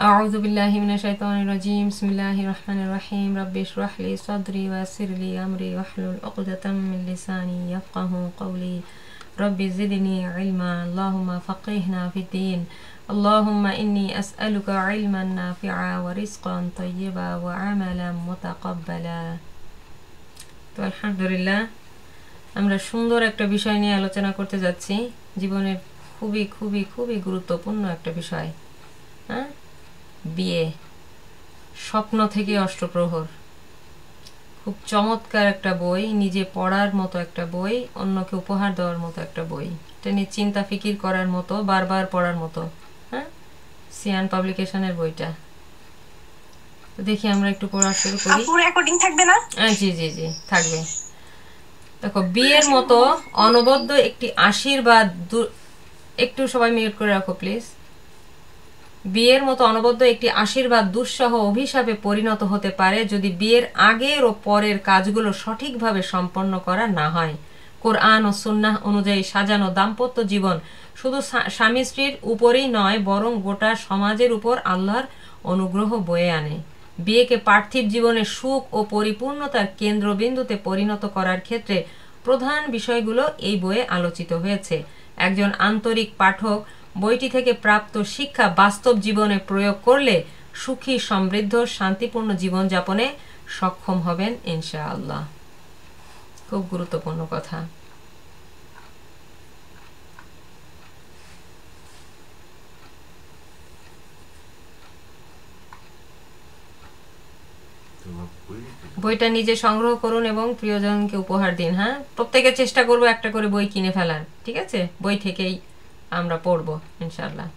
أعوذ بالله من الشيطان الرجيم بسم الله الرحمن الرحيم ربي اشرح لي صدري ويسر لي أمري واحلل عقدة من لساني يفقه قولي ربي زدني علما اللهم فقهنا في الدين اللهم إني أسألك علما نافعا ورزقا طيبا وعملا متقبلا الحمد لله أمرا شندور اكتا بشايني ألوتنا كورت زادسي جيبوني خوبي خوبي خوبي گروتو پنو اكتا بشاي ها؟ বিয়ে স্বপ্ন থেকে অষ্টপ্রহর খুব চমৎকার একটা বই নিজে পড়ার মতো একটা বই অন্যকে উপহার দেওয়ার মতো একটা বই এটা নিয়ে চিন্তা ফিকির করার মতো বারবার পড়ার মতো হ্যাঁ সিয়ান পাবলিকেশনের বইটা দেখি আমরা একটু পড়া শুরু করি রেকর্ডিং থাকবে না জি জি জি থাকবে দেখো বিয়ের মতো অনবদ্য একটি আশীর্বাদ একটু সবাই মিউট করে রাখো প্লিজ বিয়ের মতো অনবদ্য একটি আশীর্বাদ দুঃসহ অভিশাপে পরিণত হতে পারে যদি বিয়ের আগের ও পরের কাজগুলো সঠিকভাবে সম্পন্ন করা না হয় কোরআন ও সুন্নাহ অনুযায়ী সাজানো দাম্পত্য জীবন শুধু স্বামী স্ত্রীর উপরেই নয় বরং গোটা সমাজের উপর আল্লাহর অনুগ্রহ বয়ে আনে বিয়েকে পার্থিব জীবনের সুখ ও পরিপূর্ণতার কেন্দ্রবিন্দুতে পরিণত করার ক্ষেত্রে প্রধান বিষয়গুলো এই বইয়ে আলোচিত হয়েছে একজন আন্তরিক পাঠক বইটি থেকে প্রাপ্ত শিক্ষা বাস্তব জীবনে প্রয়োগ করলে সুখী সমৃদ্ধ শান্তিপূর্ণ জীবনযাপনে সক্ষম হবেন আল্লাহ খুব গুরুত্বপূর্ণ কথা বইটা নিজে সংগ্রহ করুন এবং প্রিয়জনকে উপহার দিন হ্যাঁ প্রত্যেকে চেষ্টা করবো একটা করে বই কিনে ফেলার ঠিক আছে বই থেকেই আমরা পড়ব ইনশাল্লাহ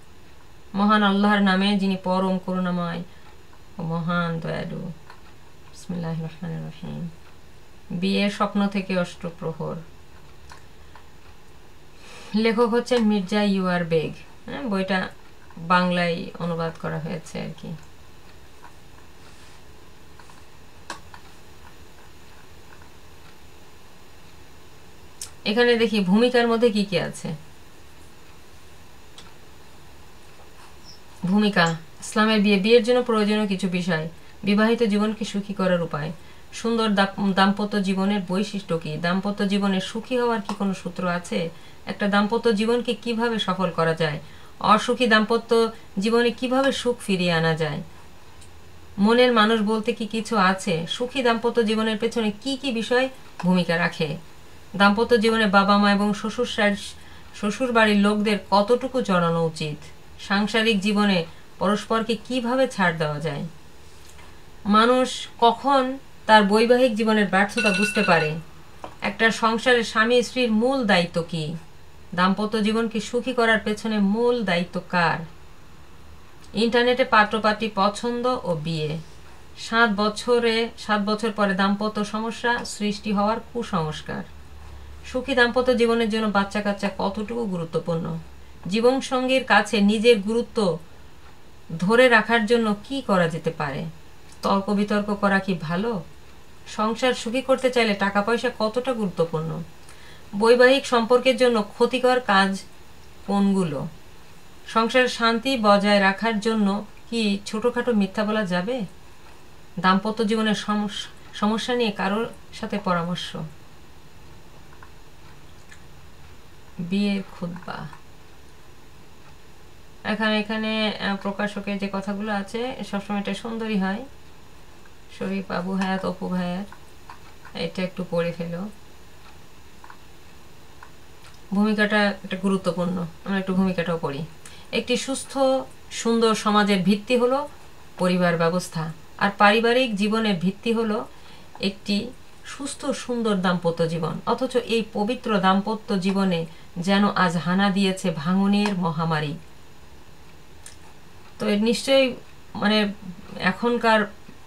মহান আল্লাহর নামে যিনি পরম করুণাময় ও মহান দয়ালু রহিম বিয়ে স্বপ্ন থেকে অষ্টপ্রহর লেখক হচ্ছেন মির্জা ইউআর বেগ হ্যাঁ বইটা বাংলায় অনুবাদ করা হয়েছে আর কি এখানে দেখি ভূমিকার মধ্যে কি কি আছে ভূমিকা ইসলামের বিয়ে বিয়ের জন্য প্রয়োজনীয় কিছু বিষয় বিবাহিত জীবনকে সুখী করার উপায় সুন্দর দাম্পত্য জীবনের বৈশিষ্ট্য কি দাম্পত্য জীবনে সুখী হওয়ার কি কোনো সূত্র আছে একটা দাম্পত্য জীবনকে কিভাবে সফল করা যায় অসুখী দাম্পত্য জীবনে কিভাবে সুখ ফিরিয়ে আনা যায় মনের মানুষ বলতে কি কিছু আছে সুখী দাম্পত্য জীবনের পেছনে কি কি বিষয় ভূমিকা রাখে দাম্পত্য জীবনে বাবা মা এবং শ্বশুর শ্বশুর বাড়ির লোকদের কতটুকু জড়ানো উচিত সাংসারিক জীবনে পরস্পরকে কিভাবে ছাড় দেওয়া যায় মানুষ কখন তার বৈবাহিক জীবনের ব্যর্থতা বুঝতে পারে একটা সংসারের স্বামী স্ত্রীর মূল দায়িত্ব কি দাম্পত্য জীবনকে সুখী করার পেছনে মূল দায়িত্ব কার ইন্টারনেটে পাত্রপাত্রী পছন্দ ও বিয়ে সাত বছরে সাত বছর পরে দাম্পত্য সমস্যা সৃষ্টি হওয়ার কুসংস্কার সুখী দাম্পত্য জীবনের জন্য বাচ্চা কাচ্চা কতটুকু গুরুত্বপূর্ণ জীবনসঙ্গীর কাছে নিজের গুরুত্ব ধরে রাখার জন্য কি করা যেতে পারে তর্ক বিতর্ক করা কি ভালো সংসার সুখী করতে চাইলে টাকা পয়সা কতটা গুরুত্বপূর্ণ বৈবাহিক সম্পর্কের জন্য ক্ষতিকর কাজ কোনগুলো সংসার শান্তি বজায় রাখার জন্য কি ছোটোখাটো মিথ্যা বলা যাবে দাম্পত্য জীবনের সমস্যা নিয়ে কারোর সাথে পরামর্শ বিয়ের খুদ্া এখন এখানে প্রকাশকের যে কথাগুলো আছে সবসময় এটা সুন্দরী হয় শরীফ আবু হায়াত অপু ভায়ার এটা একটু পড়ে ফেলো ভূমিকাটা একটা গুরুত্বপূর্ণ আমরা একটু ভূমিকাটাও পড়ি একটি সুস্থ সুন্দর সমাজের ভিত্তি হলো পরিবার ব্যবস্থা আর পারিবারিক জীবনের ভিত্তি হলো একটি সুস্থ সুন্দর দাম্পত্য জীবন অথচ এই পবিত্র দাম্পত্য জীবনে যেন আজ হানা দিয়েছে ভাঙনের মহামারী তো নিশ্চয়ই মানে এখনকার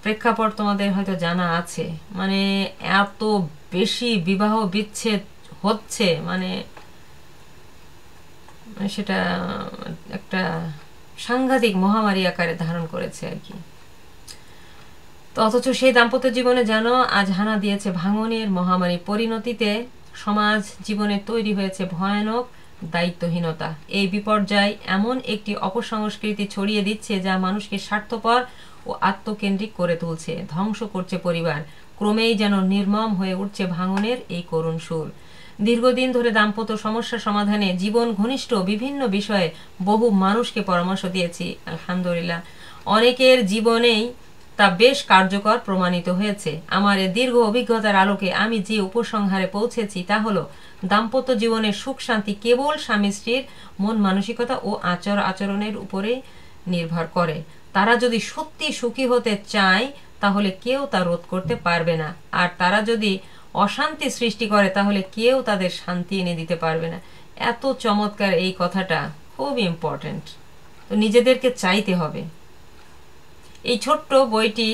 প্রেক্ষাপট তোমাদের হয়তো জানা আছে মানে এত বেশি বিবাহ বিচ্ছেদ হচ্ছে মানে, মানে সেটা একটা সাংঘাতিক মহামারী আকারে ধারণ করেছে আর কি তো অথচ সেই দাম্পত্য জীবনে যেন আজ হানা দিয়েছে ভাঙনের মহামারী পরিণতিতে সমাজ জীবনে তৈরি হয়েছে ভয়ানক দায়িত্বহীনতা এই বিপর্যয় এমন একটি অপসংস্কৃতি ছড়িয়ে দিচ্ছে যা মানুষকে স্বার্থপর ও আত্মকেন্দ্রিক করে তুলছে ধ্বংস করছে পরিবার ক্রমেই যেন নির্মম হয়ে উঠছে ভাঙনের এই করুণ সুর দীর্ঘদিন ধরে দাম্পত্য সমস্যা সমাধানে জীবন ঘনিষ্ঠ বিভিন্ন বিষয়ে বহু মানুষকে পরামর্শ দিয়েছি আলহামদুলিল্লাহ অনেকের জীবনেই তা বেশ কার্যকর প্রমাণিত হয়েছে আমার এ দীর্ঘ অভিজ্ঞতার আলোকে আমি যে উপসংহারে পৌঁছেছি তা হলো দাম্পত্য জীবনের সুখ শান্তি কেবল স্বামী স্ত্রীর মন মানসিকতা ও আচার আচরণের উপরে নির্ভর করে তারা যদি সত্যি সুখী হতে চায় তাহলে কেউ তা রোধ করতে পারবে না আর তারা যদি অশান্তি সৃষ্টি করে তাহলে কেউ তাদের শান্তি এনে দিতে পারবে না এত চমৎকার এই কথাটা খুব ইম্পর্ট্যান্ট তো নিজেদেরকে চাইতে হবে এই ছোট্ট বইটি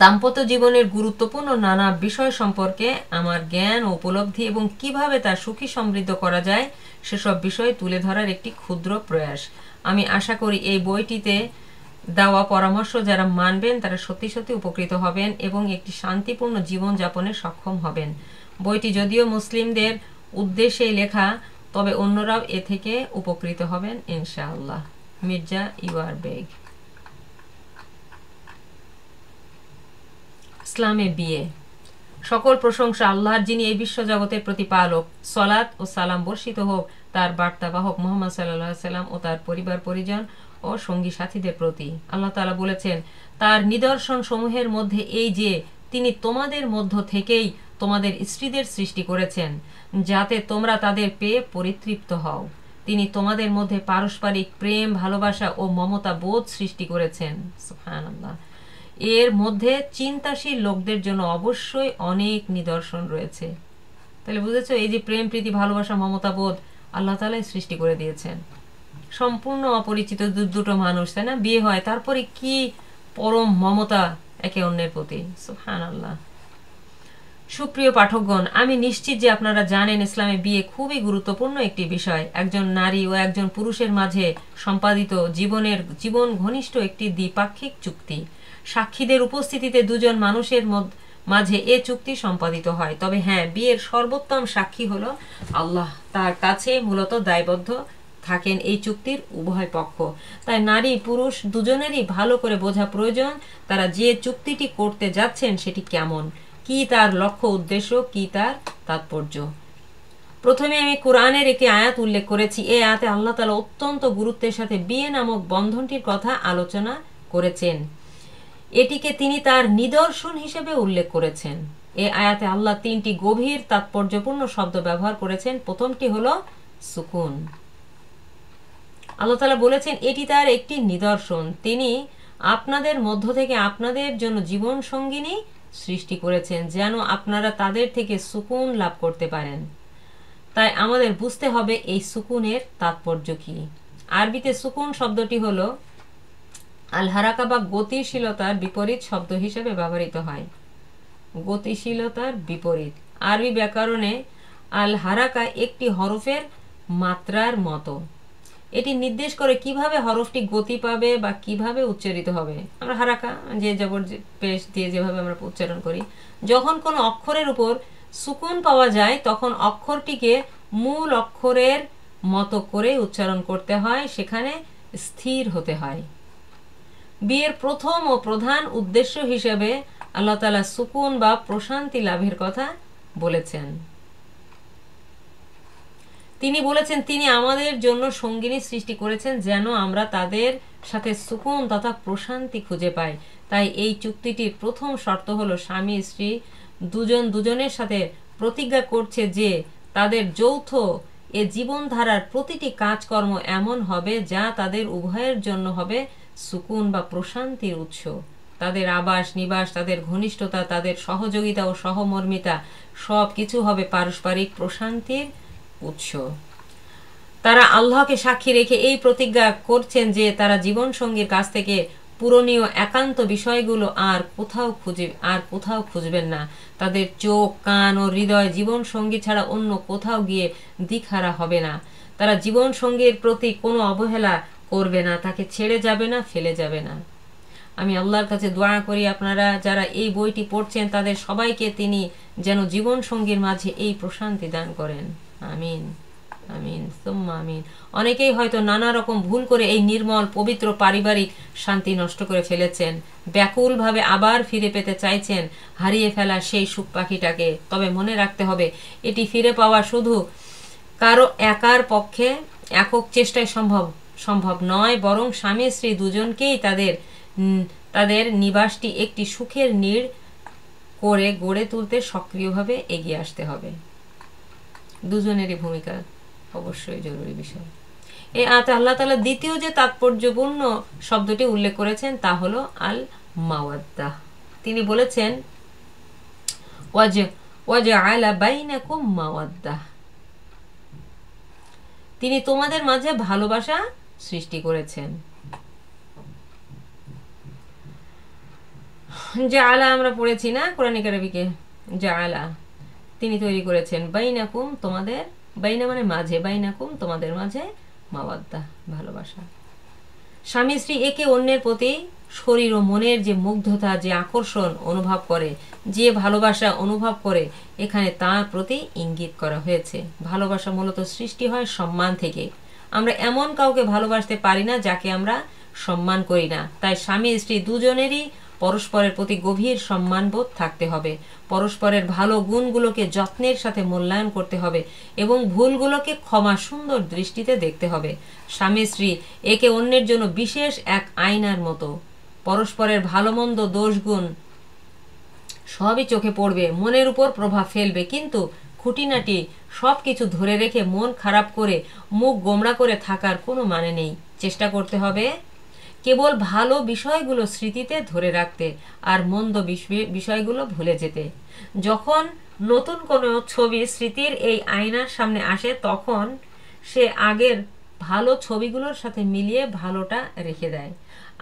দাম্পত্য জীবনের গুরুত্বপূর্ণ নানা বিষয় সম্পর্কে আমার জ্ঞান ও উপলব্ধি এবং কিভাবে তা সুখী সমৃদ্ধ করা যায় সেসব বিষয় তুলে ধরার একটি ক্ষুদ্র প্রয়াস আমি আশা করি এই বইটিতে দেওয়া পরামর্শ যারা মানবেন তারা সত্যি সত্যি উপকৃত হবেন এবং একটি শান্তিপূর্ণ জীবন যাপনে সক্ষম হবেন বইটি যদিও মুসলিমদের উদ্দেশ্যে লেখা তবে অন্যরাও এ থেকে উপকৃত হবেন ইনশাআল্লাহ মির্জা ইউ আর বেগ ইসলামে বিয়ে সকল প্রশংসা আল্লাহর যিনি এই বিশ্বজগতের প্রতিপালক সলাৎ ও সালাম বর্ষিত হোক তার বার্তাবাহক মোহাম্মদ সাল্লাহ সাল্লাম ও তার পরিবার পরিজন ও সঙ্গী সাথীদের প্রতি আল্লাহ তালা বলেছেন তার নিদর্শন সমূহের মধ্যে এই যে তিনি তোমাদের মধ্য থেকেই তোমাদের স্ত্রীদের সৃষ্টি করেছেন যাতে তোমরা তাদের পেয়ে পরিতৃপ্ত হও তিনি তোমাদের মধ্যে পারস্পরিক প্রেম ভালোবাসা ও মমতা বোধ সৃষ্টি করেছেন সুফান আল্লাহ এর মধ্যে চিন্তাশীল লোকদের জন্য অবশ্যই অনেক নিদর্শন রয়েছে তাহলে বুঝেছ এই যে প্রেম প্রীতি ভালোবাসা মমতাবোধ আল্লাহ তালাই সৃষ্টি করে দিয়েছেন সম্পূর্ণ অপরিচিত দুটো মানুষ তাই না বিয়ে হয় তারপরে কি পরম মমতা একে অন্যের প্রতি হ্যাঁ আল্লাহ সুপ্রিয় পাঠকগণ আমি নিশ্চিত যে আপনারা জানেন ইসলামে বিয়ে খুবই গুরুত্বপূর্ণ একটি বিষয় একজন নারী ও একজন পুরুষের মাঝে সম্পাদিত জীবনের জীবন ঘনিষ্ঠ একটি দ্বিপাক্ষিক চুক্তি সাক্ষীদের উপস্থিতিতে দুজন মানুষের মাঝে এ চুক্তি সম্পাদিত হয় তবে হ্যাঁ বিয়ের সর্বোত্তম সাক্ষী হলো আল্লাহ তার কাছে মূলত দায়বদ্ধ থাকেন এই চুক্তির উভয় পক্ষ তাই নারী পুরুষ দুজনেরই ভালো করে বোঝা প্রয়োজন তারা যে চুক্তিটি করতে যাচ্ছেন সেটি কেমন কি তার লক্ষ্য উদ্দেশ্য কি তার তাৎপর্য প্রথমে আমি কোরআনের একটি আয়াত উল্লেখ করেছি এ আয়াতে আল্লাহ তালা অত্যন্ত গুরুত্বের সাথে বিয়ে নামক বন্ধনটির কথা আলোচনা করেছেন এটিকে তিনি তার নিদর্শন হিসেবে উল্লেখ করেছেন এ আয়াতে আল্লাহ তিনটি গভীর তাৎপর্যপূর্ণ শব্দ ব্যবহার করেছেন প্রথমটি হল সুকুন আল্লাহ তালা বলেছেন এটি তার একটি নিদর্শন তিনি আপনাদের মধ্য থেকে আপনাদের জন্য জীবন সঙ্গিনী সৃষ্টি করেছেন যেন আপনারা তাদের থেকে সুকুন লাভ করতে পারেন তাই আমাদের বুঝতে হবে এই সুকুনের তাৎপর্য কি আরবিতে সুকুন শব্দটি হলো আল হারাকা বা গতিশীলতার বিপরীত শব্দ হিসেবে ব্যবহৃত হয় গতিশীলতার বিপরীত আরবি ব্যাকরণে আল হারাকা একটি হরফের মাত্রার মতো এটি নির্দেশ করে কিভাবে হরফটি গতি পাবে বা কিভাবে উচ্চারিত হবে আমরা হারাকা যে জবর পেশ দিয়ে যেভাবে আমরা উচ্চারণ করি যখন কোনো অক্ষরের উপর সুকুন পাওয়া যায় তখন অক্ষরটিকে মূল অক্ষরের মতো করে উচ্চারণ করতে হয় সেখানে স্থির হতে হয় বিয়ের প্রথম ও প্রধান উদ্দেশ্য হিসেবে আল্লাহ তালা সুকুন বা প্রশান্তি লাভের কথা বলেছেন তিনি বলেছেন তিনি আমাদের জন্য সঙ্গিনী সৃষ্টি করেছেন যেন আমরা তাদের সাথে সুকুন তথা প্রশান্তি খুঁজে পাই তাই এই চুক্তিটির প্রথম শর্ত হলো স্বামী স্ত্রী দুজন দুজনের সাথে প্রতিজ্ঞা করছে যে তাদের যৌথ এ জীবনধারার প্রতিটি কাজকর্ম এমন হবে যা তাদের উভয়ের জন্য হবে সুকুন বা প্রশান্তির উৎস তাদের আবাস নিবাস তাদের ঘনিষ্ঠতা তাদের সহযোগিতা ও সহমর্মিতা সব কিছু হবে পারস্পরিক প্রশান্তির উৎস তারা আল্লাহকে সাক্ষী রেখে এই প্রতিজ্ঞা করছেন যে তারা জীবনসঙ্গীর কাছ থেকে পূরণীয় একান্ত বিষয়গুলো আর কোথাও খুঁজে আর কোথাও খুঁজবেন না তাদের চোখ কান ও হৃদয় জীবন সঙ্গী ছাড়া অন্য কোথাও গিয়ে দিখারা হবে না তারা জীবন সঙ্গীর প্রতি কোনো অবহেলা করবে না তাকে ছেড়ে যাবে না ফেলে যাবে না আমি আল্লাহর কাছে দোয়া করি আপনারা যারা এই বইটি পড়ছেন তাদের সবাইকে তিনি যেন জীবন সঙ্গীর মাঝে এই প্রশান্তি দান করেন আমিন আমিন সোম্মা আমিন অনেকেই হয়তো নানা রকম ভুল করে এই নির্মল পবিত্র পারিবারিক শান্তি নষ্ট করে ফেলেছেন ব্যাকুলভাবে আবার ফিরে পেতে চাইছেন হারিয়ে ফেলা সেই সুখ পাখিটাকে তবে মনে রাখতে হবে এটি ফিরে পাওয়া শুধু কারো একার পক্ষে একক চেষ্টায় সম্ভব সম্ভব নয় বরং স্বামী স্ত্রী দুজনকেই তাদের তাদের নিবাসটি একটি সুখের নীড় করে গড়ে তুলতে সক্রিয়ভাবে এগিয়ে আসতে হবে দুজনেরই ভূমিকা অবশ্যই জরুরি বিষয় এ আয়াতে আল্লাহ তালা দ্বিতীয় যে তাৎপর্যপূর্ণ শব্দটি উল্লেখ করেছেন তা হলো আল মাওয়াদ্দা তিনি বলেছেন ওয়াজ ওয়াজ আলা বাইনাকুম মাওয়াদ্দা তিনি তোমাদের মাঝে ভালোবাসা সৃষ্টি করেছেন যা আলা আমরা পড়েছি না কোরআন কারিকে যা আলা তিনি তৈরি করেছেন বাইনাকুম তোমাদের বাইনা মানে মাঝে বাইনাকুম তোমাদের মাঝে মাওয়াদ্দা ভালোবাসা স্বামী স্ত্রী একে অন্যের প্রতি শরীর ও মনের যে মুগ্ধতা যে আকর্ষণ অনুভব করে যে ভালোবাসা অনুভব করে এখানে তার প্রতি ইঙ্গিত করা হয়েছে ভালোবাসা মূলত সৃষ্টি হয় সম্মান থেকে আমরা এমন কাউকে ভালোবাসতে পারি না যাকে আমরা সম্মান করি না তাই স্বামী স্ত্রী দুজনেরই পরস্পরের প্রতি গভীর সম্মানবোধ থাকতে হবে পরস্পরের ভালো গুণগুলোকে যত্নের সাথে মূল্যায়ন করতে হবে এবং ভুলগুলোকে ক্ষমা সুন্দর দৃষ্টিতে দেখতে হবে স্বামী স্ত্রী একে অন্যের জন্য বিশেষ এক আয়নার মতো পরস্পরের ভালো মন্দ দোষগুণ সবই চোখে পড়বে মনের উপর প্রভাব ফেলবে কিন্তু খুঁটিনাটি সব কিছু ধরে রেখে মন খারাপ করে মুখ গোমড়া করে থাকার কোনো মানে নেই চেষ্টা করতে হবে কেবল ভালো বিষয়গুলো স্মৃতিতে ধরে রাখতে আর মন্দ বিষয়গুলো ভুলে যেতে যখন নতুন কোনো ছবি স্মৃতির এই আয়নার সামনে আসে তখন সে আগের ভালো ছবিগুলোর সাথে মিলিয়ে ভালোটা রেখে দেয়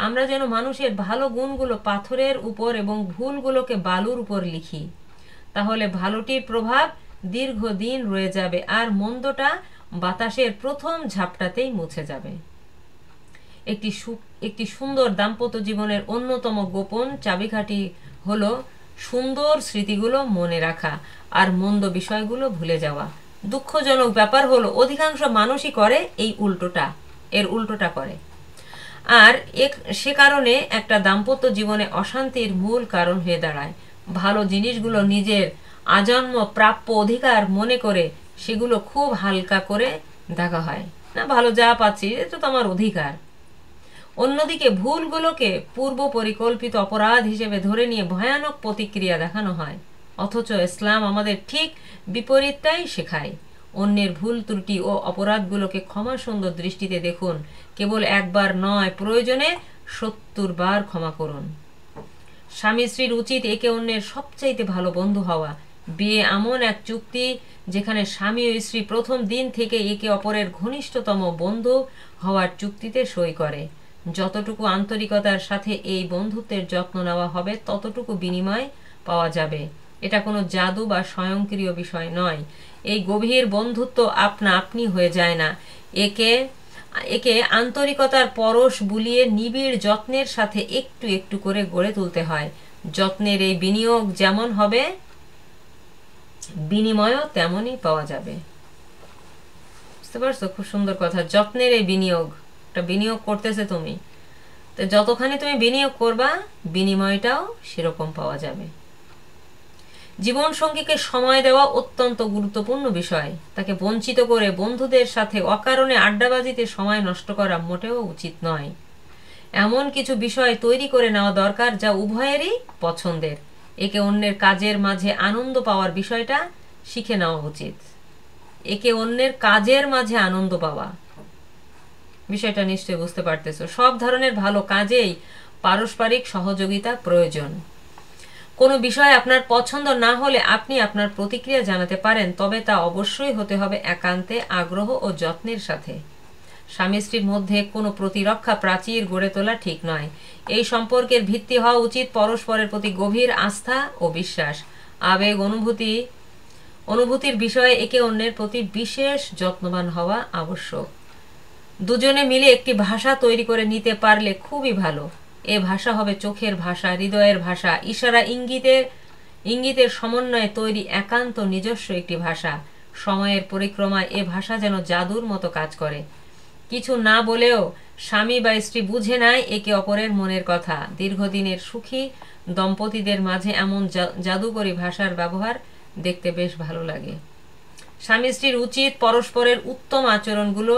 আমরা যেন মানুষের ভালো গুণগুলো পাথরের উপর এবং ভুলগুলোকে বালুর উপর লিখি তাহলে ভালোটির প্রভাব দীর্ঘদিন রয়ে যাবে আর মন্দটা বাতাসের প্রথম ঝাপটাতেই মুছে যাবে একটি একটি সুন্দর দাম্পত্য জীবনের অন্যতম গোপন চাবিকাঠি হলো সুন্দর স্মৃতিগুলো মনে রাখা আর মন্দ বিষয়গুলো ভুলে যাওয়া দুঃখজনক ব্যাপার হলো অধিকাংশ মানুষই করে এই উল্টোটা এর উল্টোটা করে আর এক সে কারণে একটা দাম্পত্য জীবনে অশান্তির মূল কারণ হয়ে দাঁড়ায় ভালো জিনিসগুলো নিজের আজন্ম প্রাপ্য অধিকার মনে করে সেগুলো খুব হালকা করে দেখা হয় না ভালো যা পাচ্ছি এ তো তোমার অধিকার অন্যদিকে ভুলগুলোকে পূর্ব পরিকল্পিত অপরাধ হিসেবে ধরে নিয়ে ভয়ানক প্রতিক্রিয়া দেখানো হয় অথচ ইসলাম আমাদের ঠিক বিপরীতটাই শেখায় অন্যের ভুল ত্রুটি ও অপরাধগুলোকে ক্ষমা সুন্দর দৃষ্টিতে দেখুন কেবল একবার নয় প্রয়োজনে সত্তর বার ক্ষমা করুন স্বামী স্ত্রীর উচিত একে অন্যের সবচাইতে ভালো বন্ধু হওয়া বিয়ে এমন এক চুক্তি যেখানে স্বামী ও স্ত্রী প্রথম দিন থেকে একে অপরের ঘনিষ্ঠতম বন্ধু হওয়ার চুক্তিতে সই করে যতটুকু আন্তরিকতার সাথে এই বন্ধুত্বের যত্ন নেওয়া হবে ততটুকু বিনিময় পাওয়া যাবে এটা কোনো জাদু বা স্বয়ংক্রিয় বিষয় নয় এই গভীর বন্ধুত্ব আপনা আপনি হয়ে যায় না একে একে আন্তরিকতার পরশ বুলিয়ে নিবিড় যত্নের সাথে একটু একটু করে গড়ে তুলতে হয় যত্নের এই বিনিয়োগ যেমন হবে বিনিময়ও তেমনই পাওয়া যাবে বুঝতে পারছো খুব সুন্দর কথা যত্নের এই বিনিয়োগ একটা বিনিয়োগ করতেছে তুমি তো যতখানি তুমি বিনিয়োগ করবা বিনিময়টাও সেরকম পাওয়া যাবে জীবনসঙ্গীকে সময় দেওয়া অত্যন্ত গুরুত্বপূর্ণ বিষয় তাকে বঞ্চিত করে বন্ধুদের সাথে অকারণে আড্ডাবাজিতে সময় নষ্ট করা মোটেও উচিত নয় এমন কিছু বিষয় তৈরি করে নেওয়া দরকার যা উভয়েরই পছন্দের একে অন্যের কাজের মাঝে আনন্দ পাওয়ার বিষয়টা শিখে নেওয়া উচিত একে অন্যের কাজের মাঝে আনন্দ পাওয়া বিষয়টা নিশ্চয়ই বুঝতে পারতেছ সব ধরনের ভালো কাজেই পারস্পরিক সহযোগিতা প্রয়োজন কোনো বিষয়ে আপনার পছন্দ না হলে আপনি আপনার প্রতিক্রিয়া জানাতে পারেন তবে তা অবশ্যই হতে হবে একান্তে আগ্রহ ও যত্নের সাথে স্বামী স্ত্রীর মধ্যে কোনো প্রতিরক্ষা প্রাচীর গড়ে তোলা ঠিক নয় এই সম্পর্কের ভিত্তি হওয়া উচিত পরস্পরের প্রতি গভীর আস্থা ও বিশ্বাস আবেগ অনুভূতি অনুভূতির বিষয়ে একে অন্যের প্রতি বিশেষ যত্নবান হওয়া আবশ্যক দুজনে মিলে একটি ভাষা তৈরি করে নিতে পারলে খুবই ভালো এ ভাষা হবে চোখের ভাষা হৃদয়ের ভাষা ইশারা ইঙ্গিতের ইঙ্গিতের সমন্বয়ে তৈরি একান্ত নিজস্ব একটি ভাষা সময়ের পরিক্রমায় এ ভাষা যেন জাদুর মতো কাজ করে কিছু না বলেও স্বামী বা স্ত্রী বুঝে নাই একে অপরের মনের কথা দীর্ঘদিনের সুখী দম্পতিদের মাঝে এমন জাদুকরী ভাষার ব্যবহার দেখতে বেশ ভালো লাগে স্বামী স্ত্রীর উচিত পরস্পরের উত্তম আচরণগুলো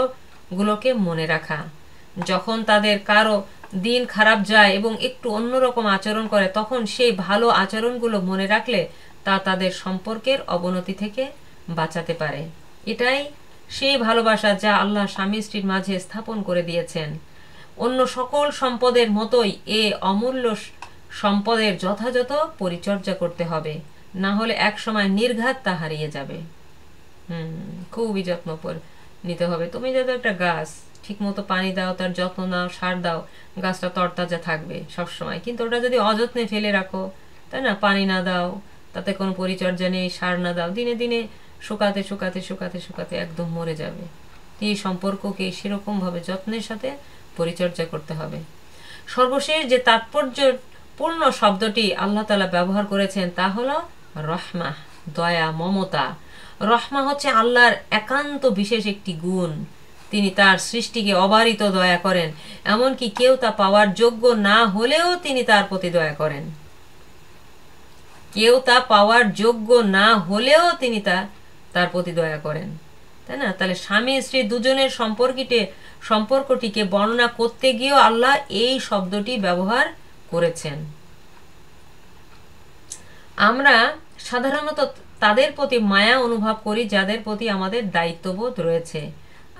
গুলোকে মনে রাখা যখন তাদের কারো দিন খারাপ যায় এবং একটু অন্যরকম আচরণ করে তখন সেই ভালো আচরণগুলো মনে রাখলে তা তাদের সম্পর্কের অবনতি থেকে বাঁচাতে পারে এটাই সেই ভালোবাসা যা আল্লাহ স্বামী স্ত্রীর মাঝে স্থাপন করে দিয়েছেন অন্য সকল সম্পদের মতোই এ অমূল্য সম্পদের যথাযথ পরিচর্যা করতে হবে না হলে এক সময় নির্ঘাত তা হারিয়ে যাবে হুম খুবই যত্ন নিতে হবে তুমি যদি একটা গাছ ঠিকমতো পানি দাও তার যত্ন নাও সার দাও গাছটা তরতাজা থাকবে সবসময় কিন্তু ওটা যদি অযত্নে ফেলে রাখো তাই না পানি না দাও তাতে কোনো পরিচর্যা নেই সার না দাও দিনে দিনে শুকাতে শুকাতে শুকাতে শুকাতে একদম মরে যাবে এই সম্পর্ককে সেরকমভাবে যত্নের সাথে পরিচর্যা করতে হবে সর্বশেষ যে তাৎপর্যপূর্ণ শব্দটি আল্লাহ তালা ব্যবহার করেছেন তা হলো রহমা দয়া মমতা রহমা হচ্ছে আল্লাহর একান্ত বিশেষ একটি গুণ তিনি তার সৃষ্টিকে অবারিত দয়া করেন এমনকি কেউ তা পাওয়ার যোগ্য না হলেও তিনি তার প্রতি দয়া করেন কেউ তা পাওয়ার যোগ্য না হলেও তিনি তা তার প্রতি দয়া করেন তাই না তাহলে স্বামী স্ত্রী দুজনের সম্পর্কটি সম্পর্কটিকে বর্ণনা করতে গিয়েও আল্লাহ এই শব্দটি ব্যবহার করেছেন আমরা সাধারণত তাদের প্রতি মায়া অনুভব করি যাদের প্রতি আমাদের দায়িত্ববোধ রয়েছে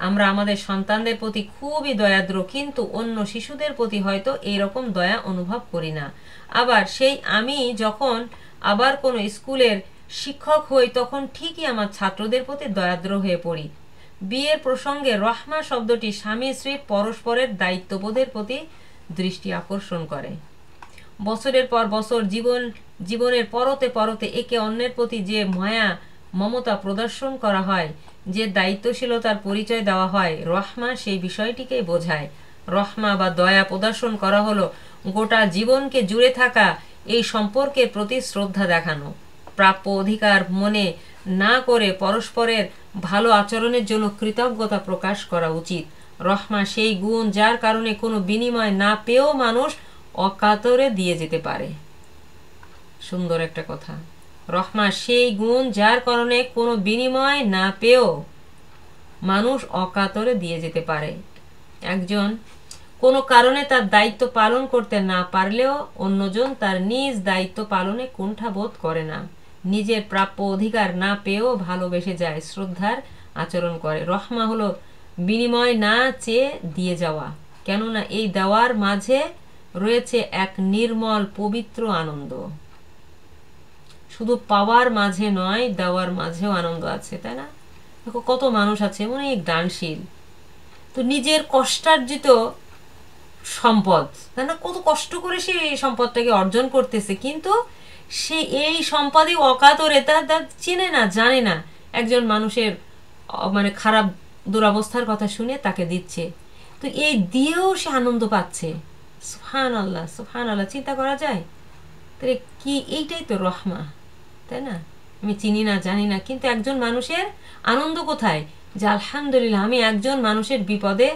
আমরা আমাদের সন্তানদের প্রতি খুবই দয়াদ্র কিন্তু অন্য শিশুদের প্রতি হয়তো এরকম দয়া অনুভব করি না আবার সেই আমি যখন আবার কোনো স্কুলের শিক্ষক হই তখন ঠিকই আমার ছাত্রদের প্রতি দয়াদ্র হয়ে পড়ি বিয়ের প্রসঙ্গে রহমা শব্দটি স্বামী স্ত্রী পরস্পরের দায়িত্ববোধের প্রতি দৃষ্টি আকর্ষণ করে বছরের পর বছর জীবন জীবনের পরতে পরতে একে অন্যের প্রতি যে মায়া মমতা প্রদর্শন করা হয় যে দায়িত্বশীলতার পরিচয় দেওয়া হয় রহমা সেই বিষয়টিকেই বোঝায় রহমা বা দয়া প্রদর্শন করা হলো গোটা জীবনকে জুড়ে থাকা এই সম্পর্কের প্রতি শ্রদ্ধা দেখানো প্রাপ্য অধিকার মনে না করে পরস্পরের ভালো আচরণের জন্য কৃতজ্ঞতা প্রকাশ করা উচিত রহমা সেই গুণ যার কারণে কোনো বিনিময় না পেয়েও মানুষ অকাতরে দিয়ে যেতে পারে সুন্দর একটা কথা রহমা সেই গুণ যার কারণে কোনো বিনিময় না পেয়েও মানুষ অকাতরে দিয়ে যেতে পারে একজন কোনো কারণে তার দায়িত্ব পালন করতে না পারলেও অন্যজন তার নিজ দায়িত্ব পালনে কুণ্ঠাবোধ করে না নিজের প্রাপ্য অধিকার না পেয়েও ভালোবেসে যায় শ্রদ্ধার আচরণ করে রহমা হলো বিনিময় না চেয়ে দিয়ে যাওয়া কেননা এই দেওয়ার মাঝে রয়েছে এক নির্মল পবিত্র আনন্দ শুধু পাওয়ার মাঝে নয় দেওয়ার মাঝেও আনন্দ আছে তাই না দেখো কত মানুষ আছে এক দানশীল তো নিজের কষ্টার্জিত সম্পদ তাই না কত কষ্ট করে সে এই সম্পদটাকে অর্জন করতেছে কিন্তু সে এই সম্পদে অকাতরে তা চেনে না জানে না একজন মানুষের মানে খারাপ দুরবস্থার কথা শুনে তাকে দিচ্ছে তো এই দিয়েও সে আনন্দ পাচ্ছে সুফান আল্লাহ সুফান আল্লাহ চিন্তা করা যায় তাহলে কি এইটাই তো রহমা তাই না আমি চিনি না জানি না কিন্তু একজন মানুষের আনন্দ কোথায় যে আলহামদুলিল্লাহ আমি একজন মানুষের বিপদে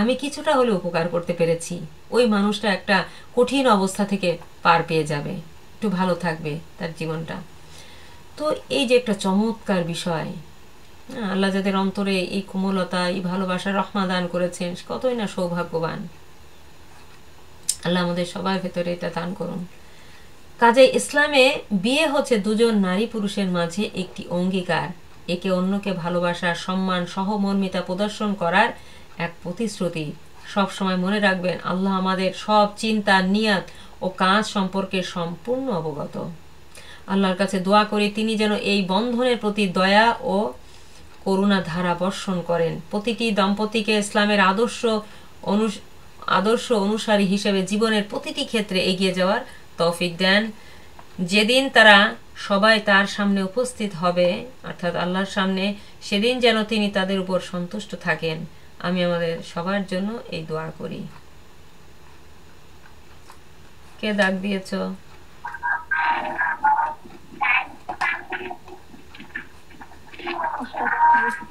আমি কিছুটা হলেও উপকার করতে পেরেছি ওই মানুষটা একটা কঠিন অবস্থা থেকে পার পেয়ে যাবে একটু ভালো থাকবে তার জীবনটা তো এই যে একটা চমৎকার বিষয় হ্যাঁ, আল্লাহ যাদের অন্তরে এই কোমলতা এই ভালোবাসা রহমা দান করেছেন কতই না সৌভাগ্যবান আল্লাহ আমাদের সবার ভেতরে এটা দান করুন কাজে ইসলামে বিয়ে হচ্ছে দুজন নারী পুরুষের মাঝে একটি অঙ্গীকার একে অন্যকে ভালোবাসা সম্মান সহমর্মিতা প্রদর্শন করার এক প্রতিশ্রুতি সবসময় মনে রাখবেন আল্লাহ আমাদের সব চিন্তা নিয়াত ও কাজ সম্পর্কে সম্পূর্ণ অবগত আল্লাহর কাছে দোয়া করে তিনি যেন এই বন্ধনের প্রতি দয়া ও করুণা ধারা বর্ষণ করেন প্রতিটি দম্পতিকে ইসলামের আদর্শ অনু আদর্শ অনুসারী হিসেবে জীবনের প্রতিটি ক্ষেত্রে এগিয়ে যাওয়ার তৌফিক দেন যেদিন তারা সবাই তার সামনে উপস্থিত হবে অর্থাৎ আল্লাহর সামনে সেদিন যেন তিনি তাদের উপর সন্তুষ্ট থাকেন আমি আমাদের সবার জন্য এই দোয়া করি কে ডাক দিয়েছ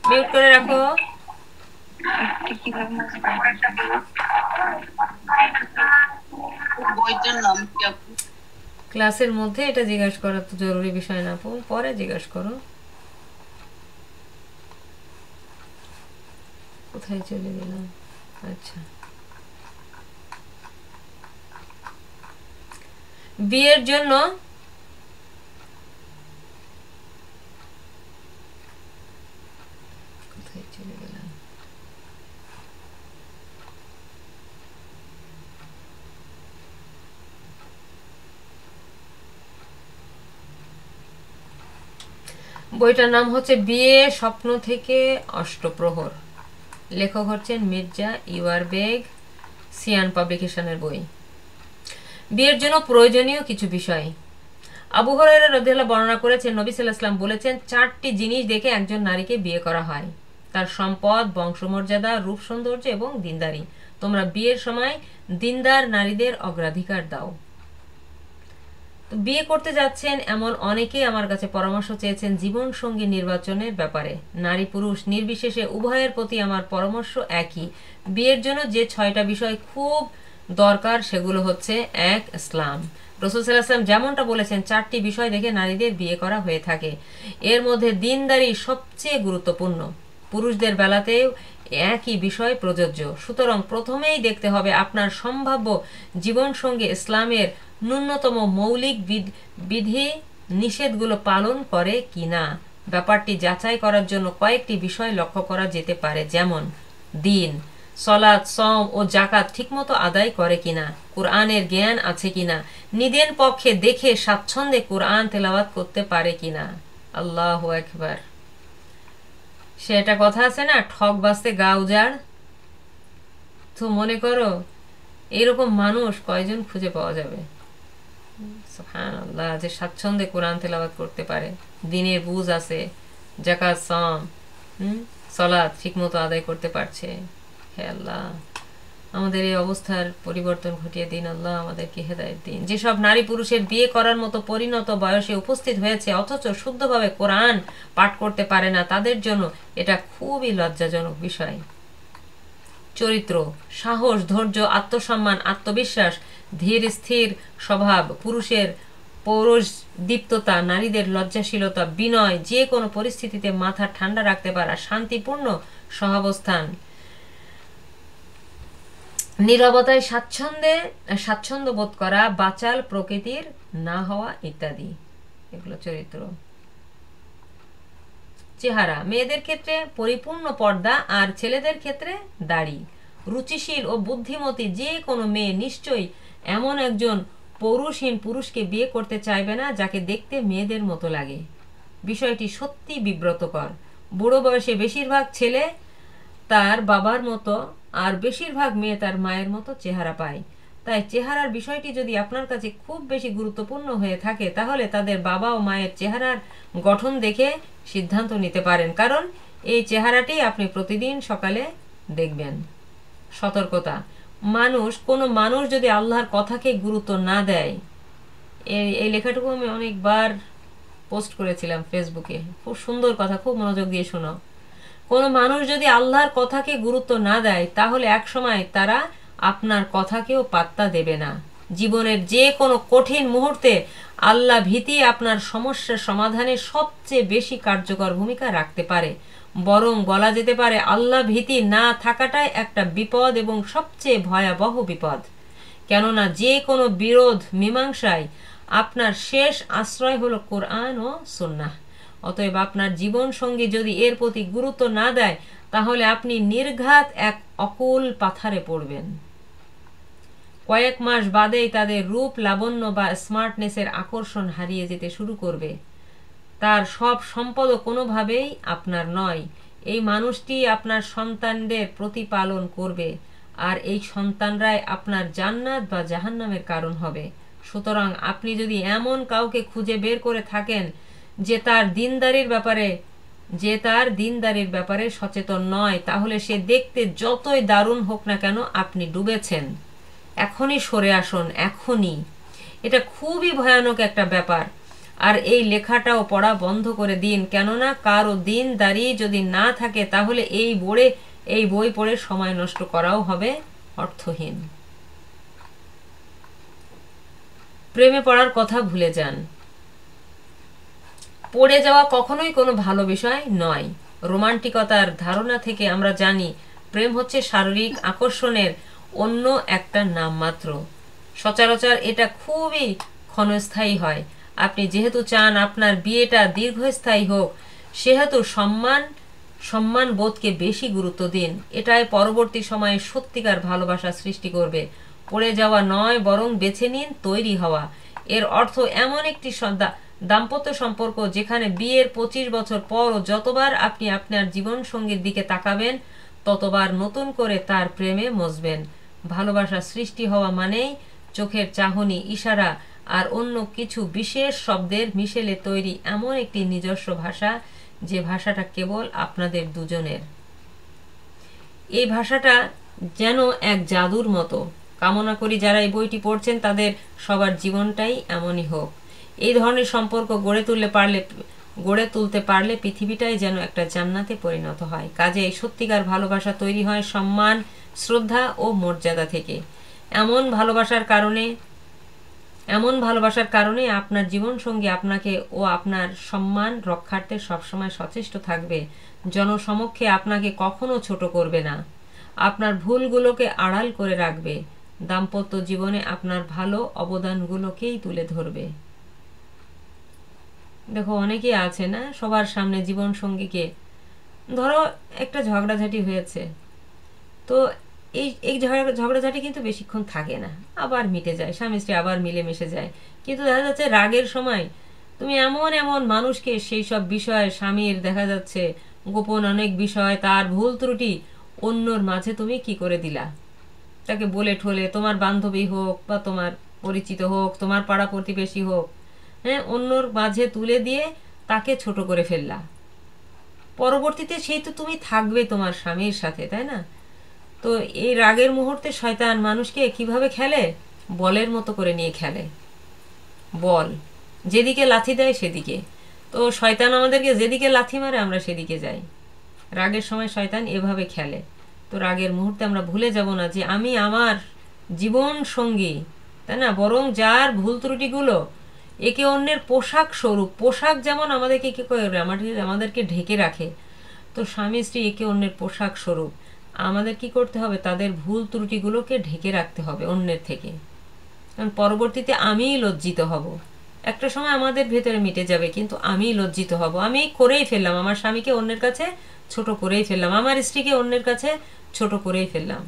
মিউট করে রাখো বইটার নাম কি ক্লাসের মধ্যে এটা জিজ্ঞাসা করা তো জরুরি বিষয় না আপু পরে জিজ্ঞাসা করো কোথায় চলে গেলাম আচ্ছা বিয়ের জন্য বইটার নাম হচ্ছে বিয়ে স্বপ্ন থেকে অষ্টপ্রহর লেখক হচ্ছেন মির্জা ইউআর বেগ সিয়ান পাবলিকেশনের বই বিয়ের জন্য প্রয়োজনীয় কিছু বিষয় আবু হরাইরা বর্ণনা করেছেন নবী ইসলাম বলেছেন চারটি জিনিস দেখে একজন নারীকে বিয়ে করা হয় তার সম্পদ বংশমর্যাদা রূপ সৌন্দর্য এবং দিনদারি তোমরা বিয়ের সময় দিনদার নারীদের অগ্রাধিকার দাও বিয়ে করতে যাচ্ছেন এমন অনেকেই আমার কাছে পরামর্শ চেয়েছেন জীবন সঙ্গী নির্বাচনের ব্যাপারে নারী পুরুষ নির্বিশেষে উভয়ের প্রতি আমার পরামর্শ একই বিয়ের জন্য যে ছয়টা বিষয় খুব দরকার সেগুলো হচ্ছে এক ইসলাম রসুল যেমনটা বলেছেন চারটি বিষয় দেখে নারীদের বিয়ে করা হয়ে থাকে এর মধ্যে দিনদারি সবচেয়ে গুরুত্বপূর্ণ পুরুষদের বেলাতেও একই বিষয় প্রযোজ্য সুতরাং প্রথমেই দেখতে হবে আপনার সম্ভাব্য জীবনসঙ্গী ইসলামের ন্যূনতম মৌলিক বিধি নিষেধগুলো পালন করে কি না ব্যাপারটি যাচাই করার জন্য কয়েকটি বিষয় লক্ষ্য করা যেতে পারে যেমন দিন সলাদ সম ও জাকাত ঠিকমতো আদায় করে কিনা কোরআনের জ্ঞান আছে কিনা নিদেন পক্ষে দেখে স্বাচ্ছন্দ্যে কোরআন তেলাওয়াত করতে পারে কিনা আল্লাহ একবার সে একটা কথা আছে না ঠক বাঁচতে গা উজাড় তো মনে করো এরকম মানুষ কয়জন খুঁজে পাওয়া যাবে আল্লাহ যে স্বাচ্ছন্দ্যে কোরআন তেলাবাদ করতে পারে দিনের বুঝ আছে জাকাত সম সলাদ ঠিকমতো আদায় করতে পারছে হে আল্লাহ আমাদের এই অবস্থার পরিবর্তন ঘটিয়ে দিন আল্লাহ আমাদেরকে হেদায়ত দিন যেসব নারী পুরুষের বিয়ে করার মতো পরিণত বয়সে উপস্থিত হয়েছে অথচ শুদ্ধভাবে কোরআন পাঠ করতে পারে না তাদের জন্য এটা খুবই লজ্জাজনক বিষয় চরিত্র সাহস ধৈর্য আত্মসম্মান আত্মবিশ্বাস ধীর স্থির স্বভাব পুরুষের পৌরুষ দীপ্ততা নারীদের লজ্জাশীলতা বিনয় যে কোনো পরিস্থিতিতে মাথা ঠান্ডা রাখতে পারা শান্তিপূর্ণ সহাবস্থান নিরবতায় স্বাচ্ছন্দ্যে স্বাচ্ছন্দ্য বোধ করা বাচাল প্রকৃতির না হওয়া ইত্যাদি এগুলো চরিত্র চেহারা মেয়েদের ক্ষেত্রে পরিপূর্ণ পর্দা আর ছেলেদের ক্ষেত্রে দাড়ি রুচিশীল ও বুদ্ধিমতী যে কোনো মেয়ে নিশ্চয়ই এমন একজন পৌরুষহীন পুরুষকে বিয়ে করতে চাইবে না যাকে দেখতে মেয়েদের মতো লাগে বিষয়টি সত্যি বিব্রতকর বুড়ো বয়সে বেশিরভাগ ছেলে তার বাবার মতো আর বেশিরভাগ মেয়ে তার মায়ের মতো চেহারা পায় তাই চেহারার বিষয়টি যদি আপনার কাছে খুব বেশি গুরুত্বপূর্ণ হয়ে থাকে তাহলে তাদের বাবা ও মায়ের চেহারার গঠন দেখে সিদ্ধান্ত নিতে পারেন কারণ এই চেহারাটি আপনি প্রতিদিন সকালে দেখবেন সতর্কতা মানুষ কোনো মানুষ যদি আল্লাহর কথাকে গুরুত্ব না দেয় এই লেখাটুকু আমি অনেকবার পোস্ট করেছিলাম ফেসবুকে খুব সুন্দর কথা খুব মনোযোগ দিয়ে শোনো কোনো মানুষ যদি আল্লাহর কথাকে গুরুত্ব না দেয় তাহলে এক সময় তারা আপনার কথাকেও পাত্তা দেবে না জীবনের যে কোনো কঠিন মুহূর্তে আল্লাহ ভীতি আপনার সমস্যার সমাধানে সবচেয়ে বেশি কার্যকর ভূমিকা রাখতে পারে বরং বলা যেতে পারে আল্লাহ ভীতি না থাকাটাই একটা বিপদ এবং সবচেয়ে ভয়াবহ বিপদ কেননা যে কোনো বিরোধ মীমাংসায় আপনার শেষ আশ্রয় হলো কোরআন ও সুন্নাহ অতএব আপনার জীবন সঙ্গী যদি এর প্রতি গুরুত্ব না দেয় তাহলে আপনি নির্ঘাত এক অকুল পাথারে পড়বেন কয়েক মাস বাদেই তাদের রূপ লাবণ্য বা স্মার্টনেসের আকর্ষণ হারিয়ে যেতে শুরু করবে তার সব সম্পদ কোনোভাবেই আপনার নয় এই মানুষটি আপনার সন্তানদের প্রতিপালন করবে আর এই সন্তানরাই আপনার জান্নাত বা জাহান্নামের কারণ হবে সুতরাং আপনি যদি এমন কাউকে খুঁজে বের করে থাকেন যে তার দিনদারির ব্যাপারে যে তার দিনদারির ব্যাপারে সচেতন নয় তাহলে সে দেখতে যতই দারুণ হোক না কেন আপনি ডুবেছেন এখনই সরে আসুন এখনই এটা খুবই ভয়ানক একটা ব্যাপার আর এই লেখাটাও পড়া বন্ধ করে দিন কেননা কারো দিন দাঁড়ি যদি না থাকে তাহলে এই বোড়ে এই বই পড়ে সময় নষ্ট করাও হবে অর্থহীন প্রেমে পড়ার কথা ভুলে যান পড়ে যাওয়া কখনোই কোনো ভালো বিষয় নয় রোমান্টিকতার ধারণা থেকে আমরা জানি প্রেম হচ্ছে শারীরিক আকর্ষণের অন্য একটা নাম মাত্র সচরাচর এটা খুবই ক্ষণস্থায়ী হয় আপনি যেহেতু চান আপনার বিয়েটা দীর্ঘস্থায়ী হোক সেহেতু সম্মান সম্মান বোধকে বেশি গুরুত্ব দিন এটাই পরবর্তী সময়ে সত্যিকার ভালোবাসা সৃষ্টি করবে পড়ে যাওয়া নয় বরং বেছে নিন তৈরি হওয়া এর অর্থ এমন একটি সন্ধ্যা দাম্পত্য সম্পর্ক যেখানে বিয়ের ২৫ বছর পরও যতবার আপনি আপনার জীবন সঙ্গীর দিকে তাকাবেন ততবার নতুন করে তার প্রেমে মজবেন ভালোবাসা সৃষ্টি হওয়া মানেই চোখের চাহনি ইশারা আর অন্য কিছু বিশেষ শব্দের মিশেলে তৈরি এমন একটি নিজস্ব ভাষা যে ভাষাটা কেবল আপনাদের দুজনের এই ভাষাটা যেন এক জাদুর মতো কামনা করি যারা এই বইটি পড়ছেন তাদের সবার জীবনটাই এমনই হোক এই ধরনের সম্পর্ক গড়ে তুললে পারলে গড়ে তুলতে পারলে পৃথিবীটাই যেন একটা জান্নাতে পরিণত হয় কাজে এই সত্যিকার ভালোবাসা তৈরি হয় সম্মান শ্রদ্ধা ও মর্যাদা থেকে এমন ভালোবাসার কারণে এমন ভালোবাসার কারণে আপনার জীবনসঙ্গী আপনাকে ও আপনার সম্মান রক্ষার্থে সবসময় সচেষ্ট থাকবে জনসমক্ষে আপনাকে কখনো ছোট করবে না আপনার ভুলগুলোকে আড়াল করে রাখবে দাম্পত্য জীবনে আপনার ভালো অবদানগুলোকেই তুলে ধরবে দেখো অনেকেই আছে না সবার সামনে জীবন সঙ্গীকে ধরো একটা ঝগড়াঝাটি হয়েছে তো এই এই ঝগড়াঝাটি কিন্তু বেশিক্ষণ থাকে না আবার মিটে যায় স্বামী স্ত্রী আবার মিলেমিশে যায় কিন্তু দেখা যাচ্ছে রাগের সময় তুমি এমন এমন মানুষকে সেই সব বিষয়ে স্বামীর দেখা যাচ্ছে গোপন অনেক বিষয় তার ভুল ত্রুটি অন্যর মাঝে তুমি কি করে দিলা তাকে বলে ঠোলে তোমার বান্ধবী হোক বা তোমার পরিচিত হোক তোমার পাড়া প্রতিবেশী হোক হ্যাঁ অন্যর মাঝে তুলে দিয়ে তাকে ছোট করে ফেললা পরবর্তীতে সেই তো তুমি থাকবে তোমার স্বামীর সাথে তাই না তো এই রাগের মুহূর্তে শয়তান মানুষকে কিভাবে খেলে বলের মতো করে নিয়ে খেলে বল যেদিকে লাথি দেয় সেদিকে তো শয়তান আমাদেরকে যেদিকে লাথি মারে আমরা সেদিকে যাই রাগের সময় শয়তান এভাবে খেলে তো রাগের মুহূর্তে আমরা ভুলে যাব না যে আমি আমার জীবন সঙ্গী তাই না বরং যার ভুল ত্রুটিগুলো একে অন্যের পোশাক স্বরূপ পোশাক যেমন আমাদেরকে কী করে আমাদের আমাদেরকে ঢেকে রাখে তো স্বামী স্ত্রী একে অন্যের পোশাক স্বরূপ আমাদের কি করতে হবে তাদের ভুল ত্রুটিগুলোকে ঢেকে রাখতে হবে অন্যের থেকে কারণ পরবর্তীতে আমিই লজ্জিত হব একটা সময় আমাদের ভেতরে মিটে যাবে কিন্তু আমি লজ্জিত হব আমি করেই ফেললাম আমার স্বামীকে অন্যের কাছে ছোট করেই ফেললাম আমার স্ত্রীকে অন্যের কাছে ছোট করেই ফেললাম